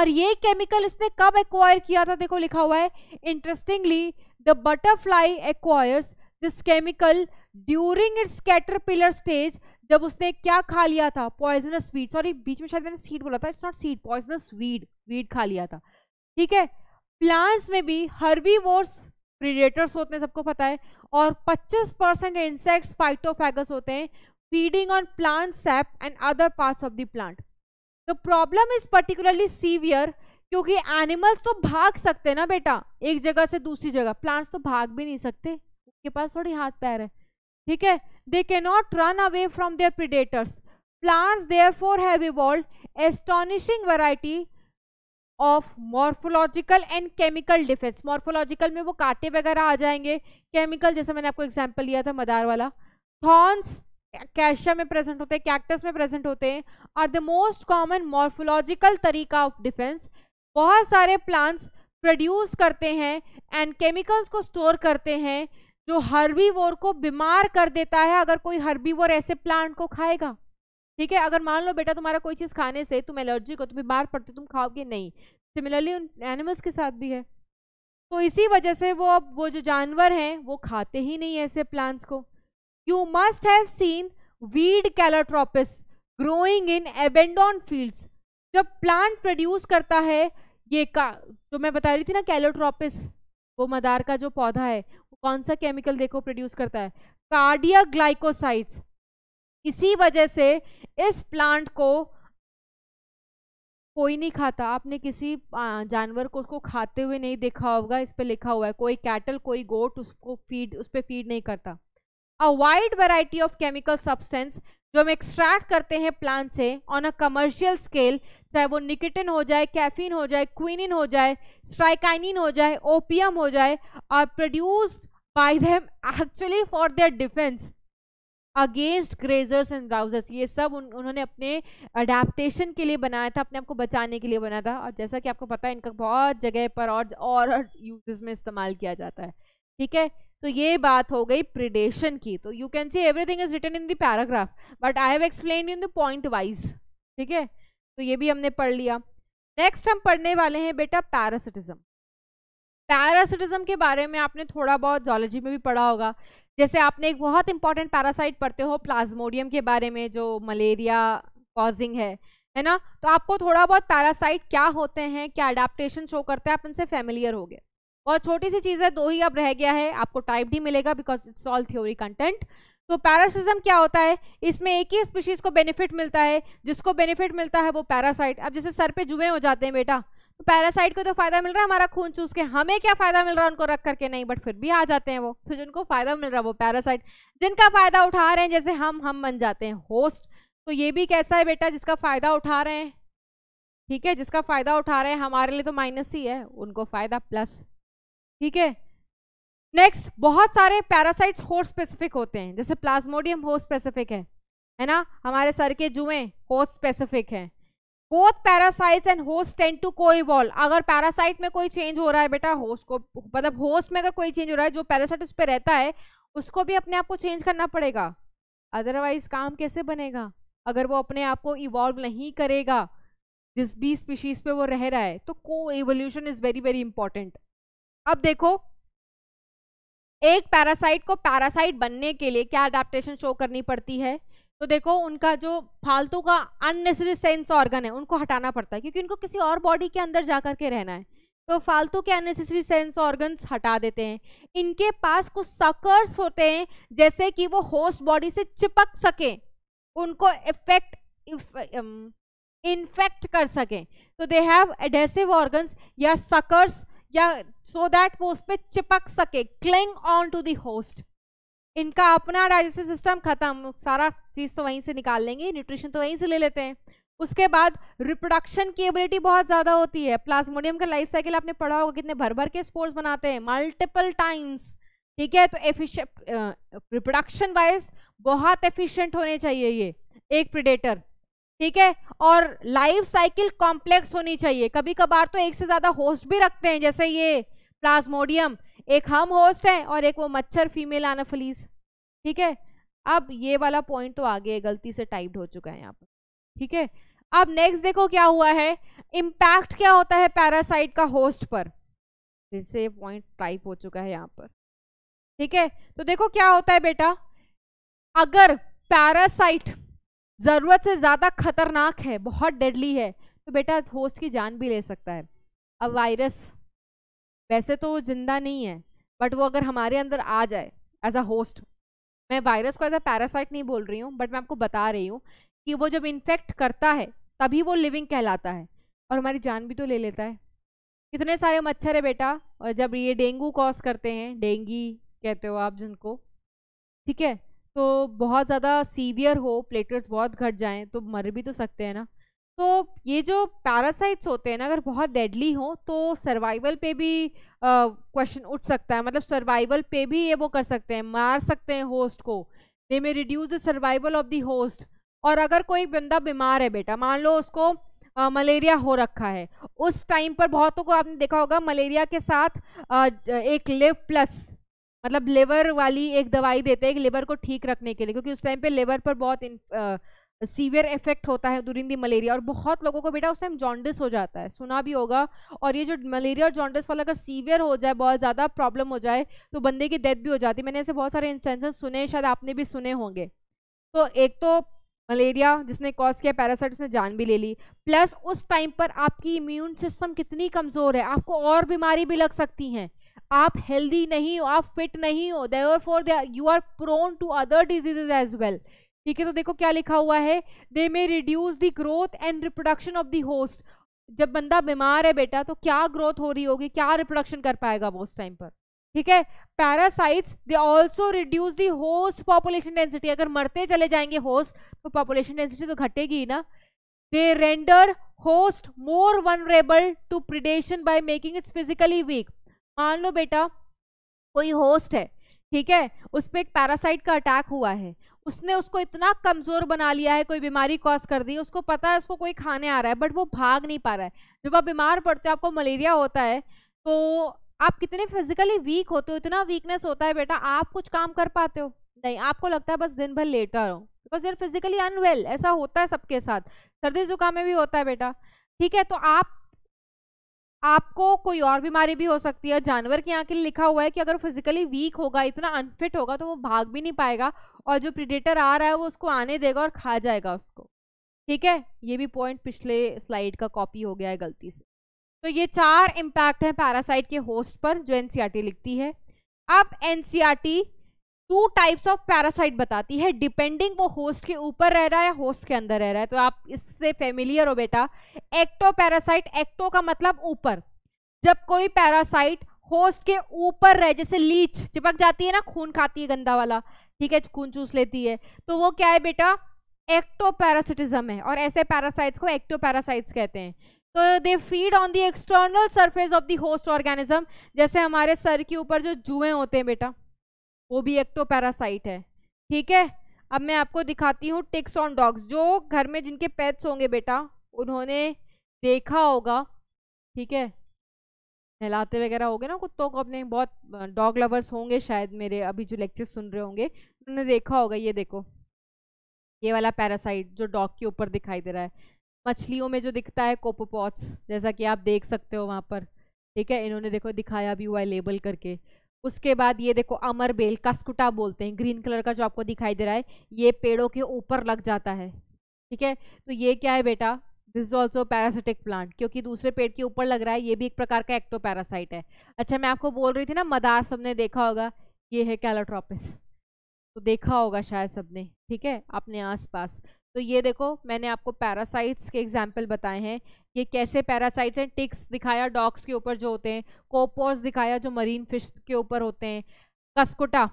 और ये केमिकल इसने कब एक्वायर किया था देखो लिखा हुआ है interestingly the butterfly acquires this chemical during its caterpillar stage जब उसने क्या खा लिया था पॉइजनस वीड सॉरी बीच में शायद मैंने सीड बोला था it's not seed poisonous weed weed खा लिया था ठीक है प्लांट्स में भी हर्बीवोर्स प्रीडेटर्स होते हैं सबको पता है और 25 परसेंट इंसेक्ट्स फाइटोफेगस होते हैं feeding on plant sap and other parts of the plant The problem is particularly severe क्योंकि एनिमल्स तो भाग सकते हैं ना बेटा एक जगह से दूसरी जगह प्लांट्स तो भाग भी नहीं सकते उनके पास थोड़ी हाथ पैर है ठीक है they can not run away from their predators plants therefore have evolve astonishing variety of morphological and chemical defects morphological में वो कांटे वगैरह आ जाएंगे केमिकल जैसे मैंने आपको एग्जाम्पल लिया था मदार वाला थॉर्न्स कैशिया में प्रेजेंट होते हैं कैक्टस में प्रेजेंट होते हैं are the most common morphological तरीका ऑफ डिफेंस बहुत सारे प्लांट्स प्रोड्यूस करते हैं एंड केमिकल्स को स्टोर करते हैं जो हर्बीवोर को बीमार कर देता है अगर कोई हर्बीवोर ऐसे प्लांट को खाएगा ठीक है अगर मान लो बेटा तुम्हारा कोई चीज़ खाने से तुम एलर्जी को तुम बीमार पड़ते तुम खाओगे नहीं सिमिलरली उन एनिमल्स के साथ भी है तो इसी वजह से वो अब वो जो जानवर हैं वो खाते ही नहीं ऐसे प्लांट्स को you must have seen weed Calotropis growing in abandoned fields जब प्लांट प्रोड्यूस करता है ये का जो मैं बता रही थी ना कैलोट्रोपिस वो मदार का जो पौधा है वो कौन सा केमिकल देखो प्रोड्यूस करता है कार्डिया ग्लाइकोसाइड्स इसी वजह से इस प्लांट को कोई नहीं खाता आपने किसी जानवर को उसको खाते हुए नहीं देखा होगा इस पर लिखा हुआ है कोई कैटल कोई गोट उसको फीड उस पर फीड नहीं करता a wide variety of chemical substance जो हम एक्सट्रैक्ट करते हैं प्लांट से ऑन अ कमर्शियल स्केल चाहे वो निकेटिन हो जाए कैफीन हो जाए क्विनिन हो जाए स्ट्राइकाइनिन हो जाए ओपियम हो जाए और produced by them actually for their defence against grazers and browsers ये सब उन, उन्होंने अपने अडेप्टशन के लिए बनाया था अपने आप को बचाने के लिए बनाया था और जैसा कि आपको पता है इनका बहुत जगह पर और और यूजेस में इस्तेमाल किया जाता है ठीक है तो ये बात हो गई प्रिडेशन की तो you can see everything is written in the paragraph but I have explain in the point wise ठीक है तो ये भी हमने पढ़ लिया नेक्स्ट हम पढ़ने वाले हैं बेटा पैरासिटिज्म पैरासिटिज्म के बारे में आपने थोड़ा बहुत जॉलोजी में भी पढ़ा होगा जैसे आपने एक बहुत इंपॉर्टेंट पैरासाइट पढ़ते हो प्लाज्मोडियम के बारे में जो मलेरिया कॉजिंग है है ना तो आपको थोड़ा बहुत पैरासाइट क्या होते हैं क्या अडाप्टेशन शो करते हैं आप इनसे फेमिलियर हो गए और छोटी सी चीज़ है दो ही अब रह गया है आपको टाइप डी मिलेगा because it's all theory content तो पैरासिज्म क्या होता है इसमें एक ही स्पीशीज़ को बेनिफिट मिलता है जिसको बेनिफिट मिलता है वो पैरासाइट अब जैसे सर पे जुए हो जाते हैं बेटा तो पैरासाइट को तो फायदा मिल रहा है हमारा खून चूस के हमें क्या फायदा मिल रहा है उनको रख करके नहीं बट फिर भी आ जाते हैं वो तो जिनको फायदा मिल रहा है वो पैरासाइट जिनका फायदा उठा रहे हैं जैसे हम हम बन जाते हैं होस्ट तो ये भी कैसा है बेटा जिसका फायदा उठा रहे हैं ठीक है जिसका फायदा उठा रहे हैं हमारे लिए तो माइनस ही है उनको फायदा प्लस ठीक है नेक्स्ट बहुत सारे पैरासाइट्स होस्ट स्पेसिफिक होते हैं जैसे प्लाज्मोडियम होस्ट स्पेसिफिक है है ना हमारे सर के जुए होस्ट स्पेसिफिक है both parasites and host tend to coevolve अगर पैरासाइट में कोई चेंज हो रहा है बेटा होस्ट को मतलब होस्ट में अगर कोई चेंज हो रहा है जो पैरासाइट उस पर रहता है उसको भी अपने आप को चेंज करना पड़ेगा अदरवाइज काम कैसे बनेगा अगर वो अपने आप को इवॉल्व नहीं करेगा जिस भी स्पीशीज पे वो रह रहा है तो coevolution is very very important अब देखो एक पैरासाइट को पैरासाइट बनने के लिए क्या अडेप्टेशन शो करनी पड़ती है तो देखो उनका जो फालतू का अननेसेसरी सेंस ऑर्गन है उनको हटाना पड़ता है क्योंकि उनको किसी और बॉडी के अंदर जा कर के रहना है तो फालतू के अननेसेसरी सेंस ऑर्गन्स हटा देते हैं इनके पास कुछ सकर्स होते हैं जैसे कि वो होस्ट बॉडी से चिपक सकें उनको इफेक्ट इन्फेक्ट um, कर सकें तो दे हैव एडेसिव ऑर्गन्स या सकर्स या सो so दैट वो उस पर चिपक सके cling on to the host इनका अपना डाइजेस्टिव सिस्टम खत्म सारा चीज़ तो वहीं से निकाल लेंगे न्यूट्रिशन तो वहीं से ले लेते हैं उसके बाद रिप्रोडक्शन की एबिलिटी बहुत ज़्यादा होती है प्लाज्मोडियम का लाइफ साइकिल आपने पढ़ा होगा कितने भर भर के स्पोर्ट्स बनाते हैं मल्टीपल टाइम्स ठीक है तो एफिशिएंट रिप्रोडक्शन वाइज बहुत एफिशिएंट होने चाहिए ये एक प्रिडेटर ठीक है और लाइफ साइकिल कॉम्प्लेक्स होनी चाहिए कभी कभार तो एक से ज़्यादा होस्ट भी रखते हैं जैसे ये प्लाज्मोडियम एक हम होस्ट हैं और एक वो मच्छर फीमेल आना फलीस ठीक है अब ये वाला पॉइंट तो आगे गलती से टाइप्ड हो चुका है यहाँ पर ठीक है अब नेक्स्ट देखो क्या हुआ है इम्पैक्ट क्या होता है पैरासाइट का होस्ट पर फिर से पॉइंट टाइप हो चुका है यहाँ पर ठीक है तो देखो क्या होता है बेटा अगर पैरासाइट ज़रूरत से ज़्यादा खतरनाक है बहुत डेडली है तो बेटा होस्ट की जान भी ले सकता है अब वायरस वैसे तो ज़िंदा नहीं है बट वो अगर हमारे अंदर आ जाए एज अ होस्ट मैं वायरस को एज अ पैरासाइट नहीं बोल रही हूँ बट मैं आपको बता रही हूँ कि वो जब इन्फेक्ट करता है तभी वो लिविंग कहलाता है और हमारी जान भी तो ले लेता है कितने सारे मच्छर है बेटा और जब ये डेंगू कॉज करते हैं डेंगी कहते हो आप जिनको ठीक है तो बहुत ज़्यादा सीवियर हो प्लेटलेट्स बहुत घट जाएं तो मर भी तो सकते हैं ना तो ये जो पैरासाइट्स होते हैं ना अगर बहुत डेडली हो तो सर्वाइवल पे भी क्वेश्चन उठ सकता है मतलब सर्वाइवल पे भी ये वो कर सकते हैं मार सकते हैं होस्ट को they may reduce the survival of the host और अगर कोई बंदा बीमार है बेटा मान लो उसको आ, मलेरिया हो रखा है उस टाइम पर बहुतों को आपने देखा होगा मलेरिया के साथ आ, एक लिव प्लस मतलब लेवर वाली एक दवाई देते हैं एक लिवर को ठीक रखने के लिए क्योंकि उस टाइम पे लेवर पर बहुत इन, आ, सीवियर इफेक्ट होता है ड्यूरिंग दी मलेरिया और बहुत लोगों को बेटा उस टाइम जॉन्डिस हो जाता है सुना भी होगा और ये जो मलेरिया और जॉन्डिस वाला अगर सीवियर हो जाए बहुत ज़्यादा प्रॉब्लम हो जाए तो बंदे की डेथ भी हो जाती है मैंने ऐसे बहुत सारे इंस्टेंसेस सुने शायद आपने भी सुने होंगे तो एक तो मलेरिया जिसने कॉज किया पैरासाइट उसने जान भी ले ली प्लस उस टाइम पर आपकी इम्यून सिस्टम कितनी कमज़ोर है आपको और बीमारी भी लग सकती हैं आप हेल्दी नहीं हो आप फिट नहीं हो therefore you are prone to other diseases as well ठीक है तो देखो क्या लिखा हुआ है they may reduce the growth and reproduction of the host जब बंदा बीमार है बेटा तो क्या ग्रोथ हो रही होगी क्या रिप्रोडक्शन कर पाएगा वो उस टाइम पर ठीक है parasites they also reduce the host population density अगर मरते चले जाएंगे होस्ट तो पॉपुलेशन डेंसिटी तो घटेगी ना they render host more vulnerable to predation by making its physically weak मान लो बेटा कोई होस्ट है ठीक है उस पर एक पैरासाइट का अटैक हुआ है उसने उसको इतना कमज़ोर बना लिया है कोई बीमारी कॉज कर दी उसको पता है उसको कोई खाने आ रहा है बट वो भाग नहीं पा रहा है जब आप बीमार पड़ते हो आपको मलेरिया होता है तो आप कितने फिजिकली वीक होते हो इतना वीकनेस होता है बेटा आप कुछ काम कर पाते हो नहीं आपको लगता है बस दिन भर लेटा रहो बिकॉज यूर फिजिकली अनवेल ऐसा होता है सबके साथ सर्दी जुकाम में भी होता है बेटा ठीक है तो आप आपको कोई और बीमारी भी हो सकती है जानवर के यहाँ के लिए लिखा हुआ है कि अगर फिजिकली वीक होगा इतना अनफिट होगा तो वो भाग भी नहीं पाएगा और जो प्रिडेटर आ रहा है वो उसको आने देगा और खा जाएगा उसको ठीक है ये भी पॉइंट पिछले स्लाइड का कॉपी हो गया है गलती से तो ये चार इम्पैक्ट हैं पैरासाइट के होस्ट पर जो एनसीआरटी e लिखती है अब NCERT two types of parasite बताती है डिपेंडिंग वो होस्ट के ऊपर रह रहा है या होस्ट के अंदर रह रहा है तो आप इससे फेमिलियर हो बेटा एक्टो पैरासाइट एक्टो का मतलब ऊपर जब कोई पैरासाइट होस्ट के ऊपर रहे जैसे लीच चिपक जाती है ना खून खाती है गंदा वाला ठीक है खून चूस लेती है तो वो क्या है बेटा एक्टो पैरासिटिज्म है और ऐसे पैरासाइट्स को एक्टो पैरासाइट्स कहते हैं तो they feed on the external surface of the host organism जैसे हमारे सर के ऊपर जो जुए होते हैं बेटा वो भी एक्टोपैरासाइट तो है ठीक है अब मैं आपको दिखाती हूँ टिक्स ऑन डॉग्स जो घर में जिनके पेट्स होंगे बेटा उन्होंने देखा होगा ठीक है नहलाते वगैरह गए ना कुत्तों को अपने बहुत डॉग लवर्स होंगे शायद मेरे अभी जो लेक्चर सुन रहे होंगे उन्होंने देखा होगा ये देखो ये वाला पैरासाइट जो डॉग के ऊपर दिखाई दे रहा है मछलियों में जो दिखता है कोपोपॉट्स जैसा कि आप देख सकते हो वहाँ पर ठीक है इन्होंने देखो दिखाया भी हुआ है लेबल करके उसके बाद ये देखो अमर बेल कस्कुटा बोलते हैं ग्रीन कलर का जो आपको दिखाई दे रहा है ये पेड़ों के ऊपर लग जाता है ठीक है तो ये क्या है बेटा this is also parasitic plant क्योंकि दूसरे पेड़ के ऊपर लग रहा है ये भी एक प्रकार का एक्टो पैरासाइट है अच्छा मैं आपको बोल रही थी ना मदार सबने देखा होगा ये है कैलोट्रॉपिस तो देखा होगा शायद सबने ठीक है अपने आसपास तो ये देखो मैंने आपको पैरासाइट्स के एग्जाम्पल बताए हैं ये कैसे पैरासाइट्स हैं टिक्स दिखाया डॉग्स के ऊपर जो होते हैं कोपोर्स दिखाया जो मरीन फिश के ऊपर होते हैं कस्कुटा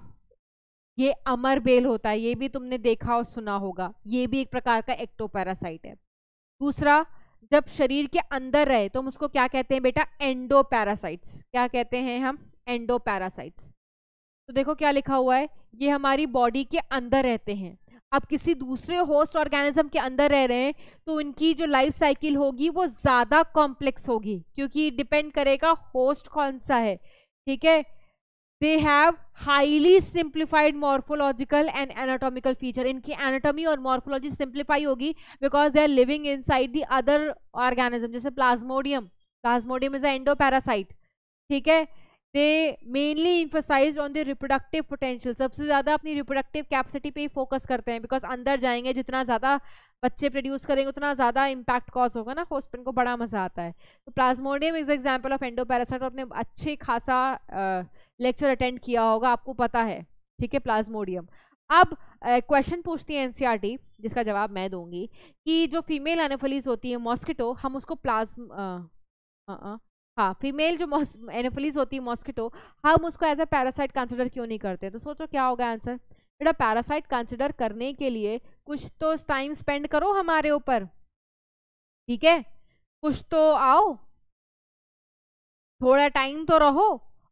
ये अमर बेल होता है ये भी तुमने देखा और सुना होगा ये भी एक प्रकार का एक्टोपैरासाइट है दूसरा जब शरीर के अंदर रहे तो हम उसको क्या कहते हैं बेटा एंडो पैरासाइट्स क्या कहते हैं हम एंडो पैरासाइट्स तो देखो क्या लिखा हुआ है ये हमारी बॉडी के अंदर रहते हैं आप किसी दूसरे होस्ट ऑर्गेनिज्म के अंदर रह रहे हैं तो उनकी जो लाइफ साइकिल होगी वो ज़्यादा कॉम्प्लेक्स होगी क्योंकि डिपेंड करेगा होस्ट कौन सा है ठीक है they have highly simplified morphological and anatomical feature इनकी एनाटोमी और मॉर्फोलॉजी सिंप्लीफाई होगी because they are living inside the other organism जैसे Plasmodium Plasmodium is a parasite ठीक है they mainly emphasise on the reproductive potential सबसे ज़्यादा अपनी reproductive capacity पे ही फोकस करते हैं बिकॉज अंदर जाएंगे जितना ज़्यादा बच्चे प्रोड्यूस करेंगे उतना ज़्यादा इम्पैक्ट कॉज होगा ना होस्पिन को बड़ा मज़ा आता है तो Plasmodium is example of endoparasite आपने अच्छे खासा लेक्चर अटेंड किया होगा आपको पता है ठीक है प्लाज्मोडियम अब क्वेश्चन uh, पूछती है एनसीईआरटी e जिसका जवाब मैं दूंगी कि जो फीमेल एनोफलीज होती है मॉस्किटो हम उसको प्लाज्म हाँ फीमेल जो एनोफिलीज होती है मॉस्किटो हम उसको एज अ पैरासाइट कंसिडर क्यों नहीं करते तो सोचो क्या होगा आंसर बेटा पैरासाइट कंसिडर करने के लिए कुछ तो टाइम स्पेंड करो हमारे ऊपर ठीक है कुछ तो आओ थोड़ा टाइम तो रहो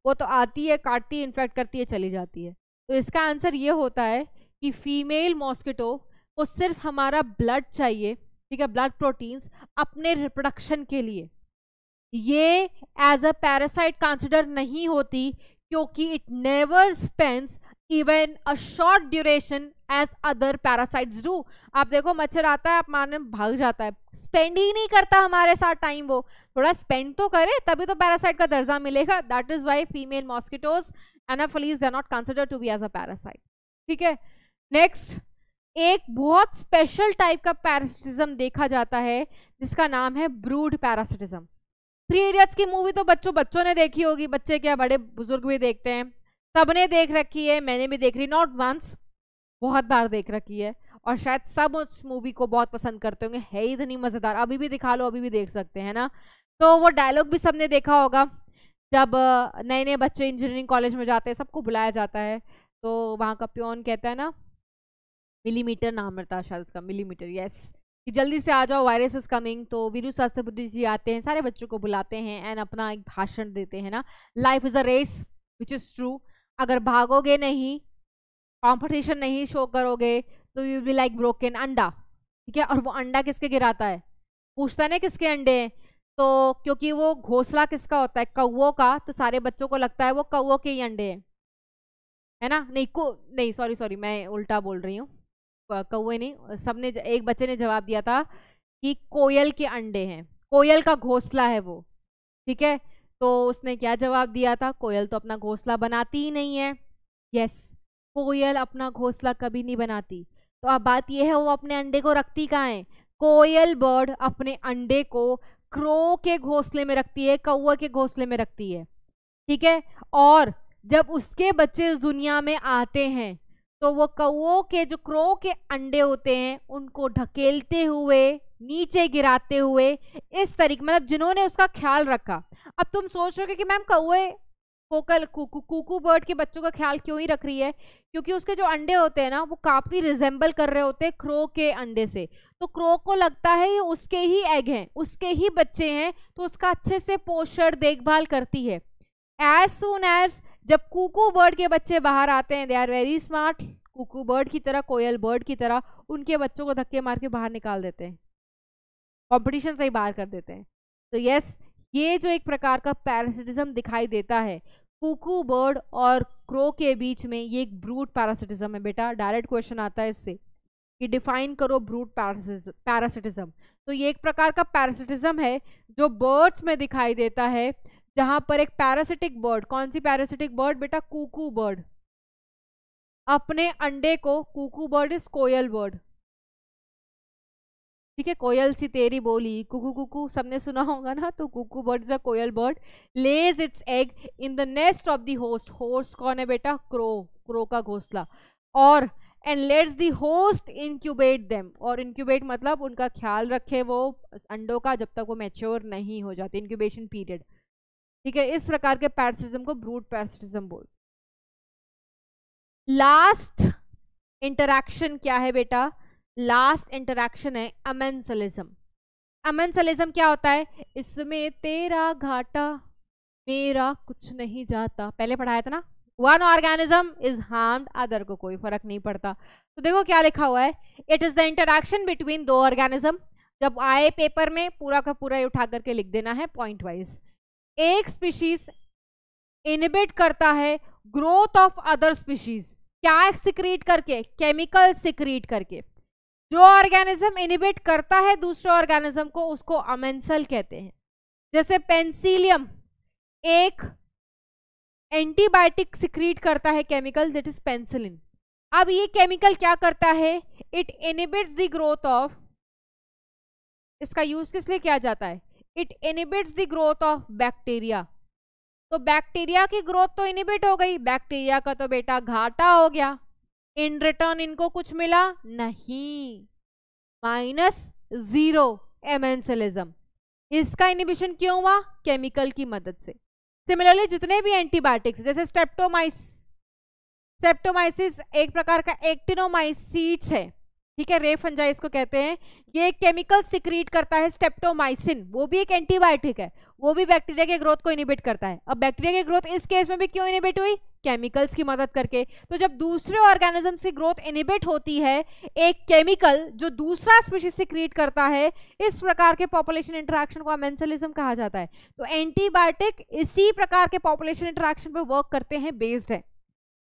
वो तो आती है काटती है इन्फेक्ट करती है चली जाती है तो इसका आंसर ये होता है कि फीमेल मॉस्किटो को सिर्फ हमारा ब्लड चाहिए ठीक है ब्लड प्रोटीन्स अपने रिप्रोडक्शन के लिए ये एज अ पैरासाइट कंसिडर नहीं होती क्योंकि it never spends even a short duration as other parasites do आप देखो मच्छर आता है आप मारने भाग जाता है स्पेंड ही नहीं करता हमारे साथ टाइम वो थोड़ा स्पेंड तो करे तभी तो पैरासाइट का दर्जा मिलेगा that is why female mosquitoes Anopheles they not consider to be as a parasite ठीक है नेक्स्ट एक बहुत स्पेशल टाइप का पैरासिटिज्म देखा जाता है जिसका नाम है ब्रूड पैरासिटिज्म थ्री इडियट्स की मूवी तो बच्चों बच्चों ने देखी होगी बच्चे क्या बड़े बुजुर्ग भी देखते हैं सबने देख रखी है मैंने भी देख रही नॉट वंस बहुत बार देख रखी है और शायद सब उस मूवी को बहुत पसंद करते होंगे है ही इतनी मज़ेदार अभी भी दिखा लो अभी भी देख सकते हैं ना तो वो डायलॉग भी सबने देखा होगा जब नए नए बच्चे इंजीनियरिंग कॉलेज में जाते हैं सबको बुलाया जाता है तो वहाँ का प्योन कहता है ना मिलीमीटर नाम रहता है शायद उसका मिलीमीटर यस कि जल्दी से आ जाओ वायरस इज कमिंग तो वीरू शास्त्रपति जी आते हैं सारे बच्चों को बुलाते हैं एंड अपना एक भाषण देते हैं ना life is a race which is true अगर भागोगे नहीं कॉम्पिटिशन नहीं शो करोगे तो यू बी लाइक ब्रोकन अंडा ठीक है और वो अंडा किसके गिराता है पूछता नहीं किसके अंडे हैं तो क्योंकि वो घोसला किसका होता है कौओ का तो सारे बच्चों को लगता है वो कौओ के ही अंडे हैं है ना नहीं को नहीं सॉरी सॉरी मैं उल्टा बोल रही हूँ कौए ने सबने एक बच्चे ने जवाब दिया था कि कोयल के अंडे हैं कोयल का घोंसला है वो ठीक है तो उसने क्या जवाब दिया था कोयल तो अपना घोंसला बनाती ही नहीं है यस कोयल अपना घोंसला कभी नहीं बनाती तो अब बात यह है वो अपने अंडे को रखती कहाँ है कोयल बर्ड अपने अंडे को क्रो के घोंसले में रखती है कौआ के घोंसले में रखती है ठीक है और जब उसके बच्चे इस दुनिया में आते हैं तो वो कौओ के जो क्रो के अंडे होते हैं उनको ढकेलते हुए नीचे गिराते हुए इस तरीके मतलब जिन्होंने उसका ख्याल रखा अब तुम सोच रहे हो कि मैम कौए कोकल कुकू बर्ड के बच्चों का ख्याल क्यों ही रख रही है क्योंकि उसके जो अंडे होते हैं ना वो काफ़ी रिजेंबल कर रहे होते हैं क्रो के अंडे से तो क्रो को लगता है ये उसके ही एग हैं उसके ही बच्चे हैं तो उसका अच्छे से पोषण देखभाल करती है एज सुन एज जब कुकू बर्ड के बच्चे बाहर आते हैं they are very smart cuckoo bird की तरह कोयल बर्ड की तरह उनके बच्चों को धक्के मार के बाहर निकाल देते हैं कॉम्पिटिशन से ही बाहर कर देते हैं तो यस ये जो एक प्रकार का पैरासिटिज्म दिखाई देता है कुकू बर्ड और क्रो के बीच में ये एक ब्रूट पैरासिटिज्म है बेटा डायरेक्ट क्वेश्चन आता है इससे कि डिफाइन करो ब्रूट पैरासिटिज्म तो ये एक प्रकार का पैरासिटिज्म है जो बर्ड्स में दिखाई देता है जहां पर एक पैरासिटिक बर्ड कौन सी पैरासिटिक बर्ड बेटा कुकू बर्ड अपने अंडे को कुकू बर्ड इज कोयल बर्ड ठीक है कोयल सी तेरी बोली कुकू कुकू सबने सुना होगा ना तो कुकू बर्ड इज अ कोयल bird lays its egg in the nest of the host host कौन है बेटा क्रो क्रो का घोसला और and lets the host incubate them और इंक्यूबेट मतलब उनका ख्याल रखे वो अंडों का जब तक वो मैच्योर नहीं हो जाते इनक्यूबेशन पीरियड ठीक है इस प्रकार के पैरासिटिज्म को ब्रूड पैरासिटिज्म बोल लास्ट इंटरैक्शन क्या है बेटा लास्ट इंटरैक्शन है अमेंसलिज्म अमेंसलिज्म क्या होता है इसमें तेरा घाटा मेरा कुछ नहीं जाता पहले पढ़ाया था ना one organism is harm other को कोई फर्क नहीं पड़ता तो देखो क्या लिखा हुआ है it is the interaction between दो ऑर्गेनिज्म जब आए पेपर में पूरा का पूरा उठा करके लिख देना है पॉइंट वाइज एक स्पीशीज इनिबिट करता है ग्रोथ ऑफ अदर स्पीशीज क्या सिक्रीट करके केमिकल सिक्रीट करके जो ऑर्गेनिज्म इनिबिट करता है दूसरे ऑर्गेनिज्म को उसको अमेंसल कहते हैं जैसे पेंसिलियम एक एंटीबायोटिक सिक्रीट करता है केमिकल दैट इज पेंसिलिन अब ये केमिकल क्या करता है it inhibits the growth of इसका यूज किस लिए किया जाता है it inhibits the growth of bacteria तो बैक्टीरिया की ग्रोथ तो इनिबिट हो गई बैक्टीरिया का तो बेटा घाटा हो गया इन रिटर्न इनको कुछ मिला नहीं माइनस जीरो एमेंसलिज्म इसका इनिबिशन क्यों हुआ केमिकल की मदद से सिमिलरली जितने भी एंटीबायोटिक्स जैसे स्टेप्टोमाइस स्टेप्टोमाइसिस एक प्रकार का एक्टिनोमाइसीड्स है ठीक है रे फंजाई इसको कहते हैं ये एक केमिकल सिक्रीट करता है स्टेप्टोमाइसिन वो भी एक एंटीबायोटिक है वो भी बैक्टीरिया के ग्रोथ को इनिबिट करता है अब बैक्टीरिया के ग्रोथ इस केस में भी क्यों इनिबिट हुई केमिकल्स की मदद करके तो जब दूसरे ऑर्गेनिज्म से ग्रोथ इनिबिट होती है एक केमिकल जो दूसरा स्पीशीज से क्रिएट करता है इस प्रकार के पॉपुलेशन इंटरेक्शन को मेंसलिज्म कहा जाता है तो एंटीबायोटिक इसी प्रकार के पॉपुलेशन इंटरेक्शन पर वर्क करते हैं बेस्ड है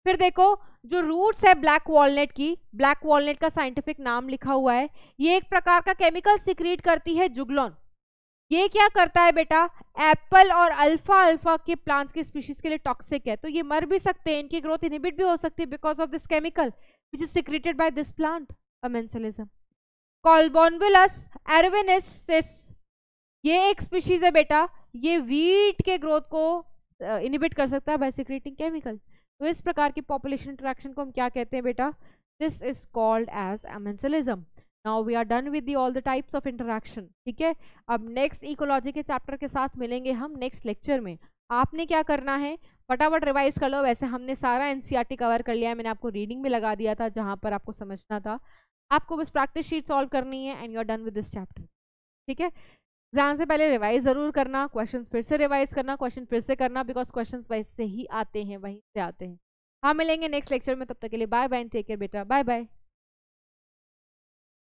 फिर देखो जो रूट्स है ब्लैक वॉलनेट की ब्लैक वॉलनेट का साइंटिफिक नाम लिखा हुआ है ये एक प्रकार का केमिकल सिक्रीट करती है जुगलॉन ये क्या करता है बेटा एप्पल और अल्फा अल्फा के प्लांट्स की स्पीशीज के लिए टॉक्सिक है तो ये मर भी सकते हैं इनकी ग्रोथ इनहिबिट भी हो सकती है because of this chemical which is secreted by this plant amensalism कॉल्बोनविलस एरविनिस ये एक स्पीशीज है बेटा ये वीट के ग्रोथ को इनिबिट uh, कर सकता है बाय सिक्रेटिंग केमिकल तो इस प्रकार की पॉपुलेशन इंट्रैक्शन को हम क्या कहते हैं बेटा this is called as amensalism now we are done with the all the types of interaction ठीक है अब नेक्स्ट इकोलॉजी के चैप्टर के साथ मिलेंगे हम नेक्स्ट लेक्चर में आपने क्या करना है फटाफट रिवाइज कर लो वैसे हमने सारा एन कवर e कर लिया है मैंने आपको रीडिंग में लगा दिया था जहाँ पर आपको समझना था आपको बस प्रैक्टिस शीट सॉल्व करनी है and you are done with this chapter ठीक है एग्जाम से पहले रिवाइज जरूर करना क्वेश्चन फिर से रिवाइज करना क्वेश्चन फिर से करना बिकॉज क्वेश्चन वाइज से ही आते हैं वहीं से आते हैं हाँ मिलेंगे नेक्स्ट लेक्चर में तब तक के लिए बाय बाय टेक केयर बेटा बाय बाय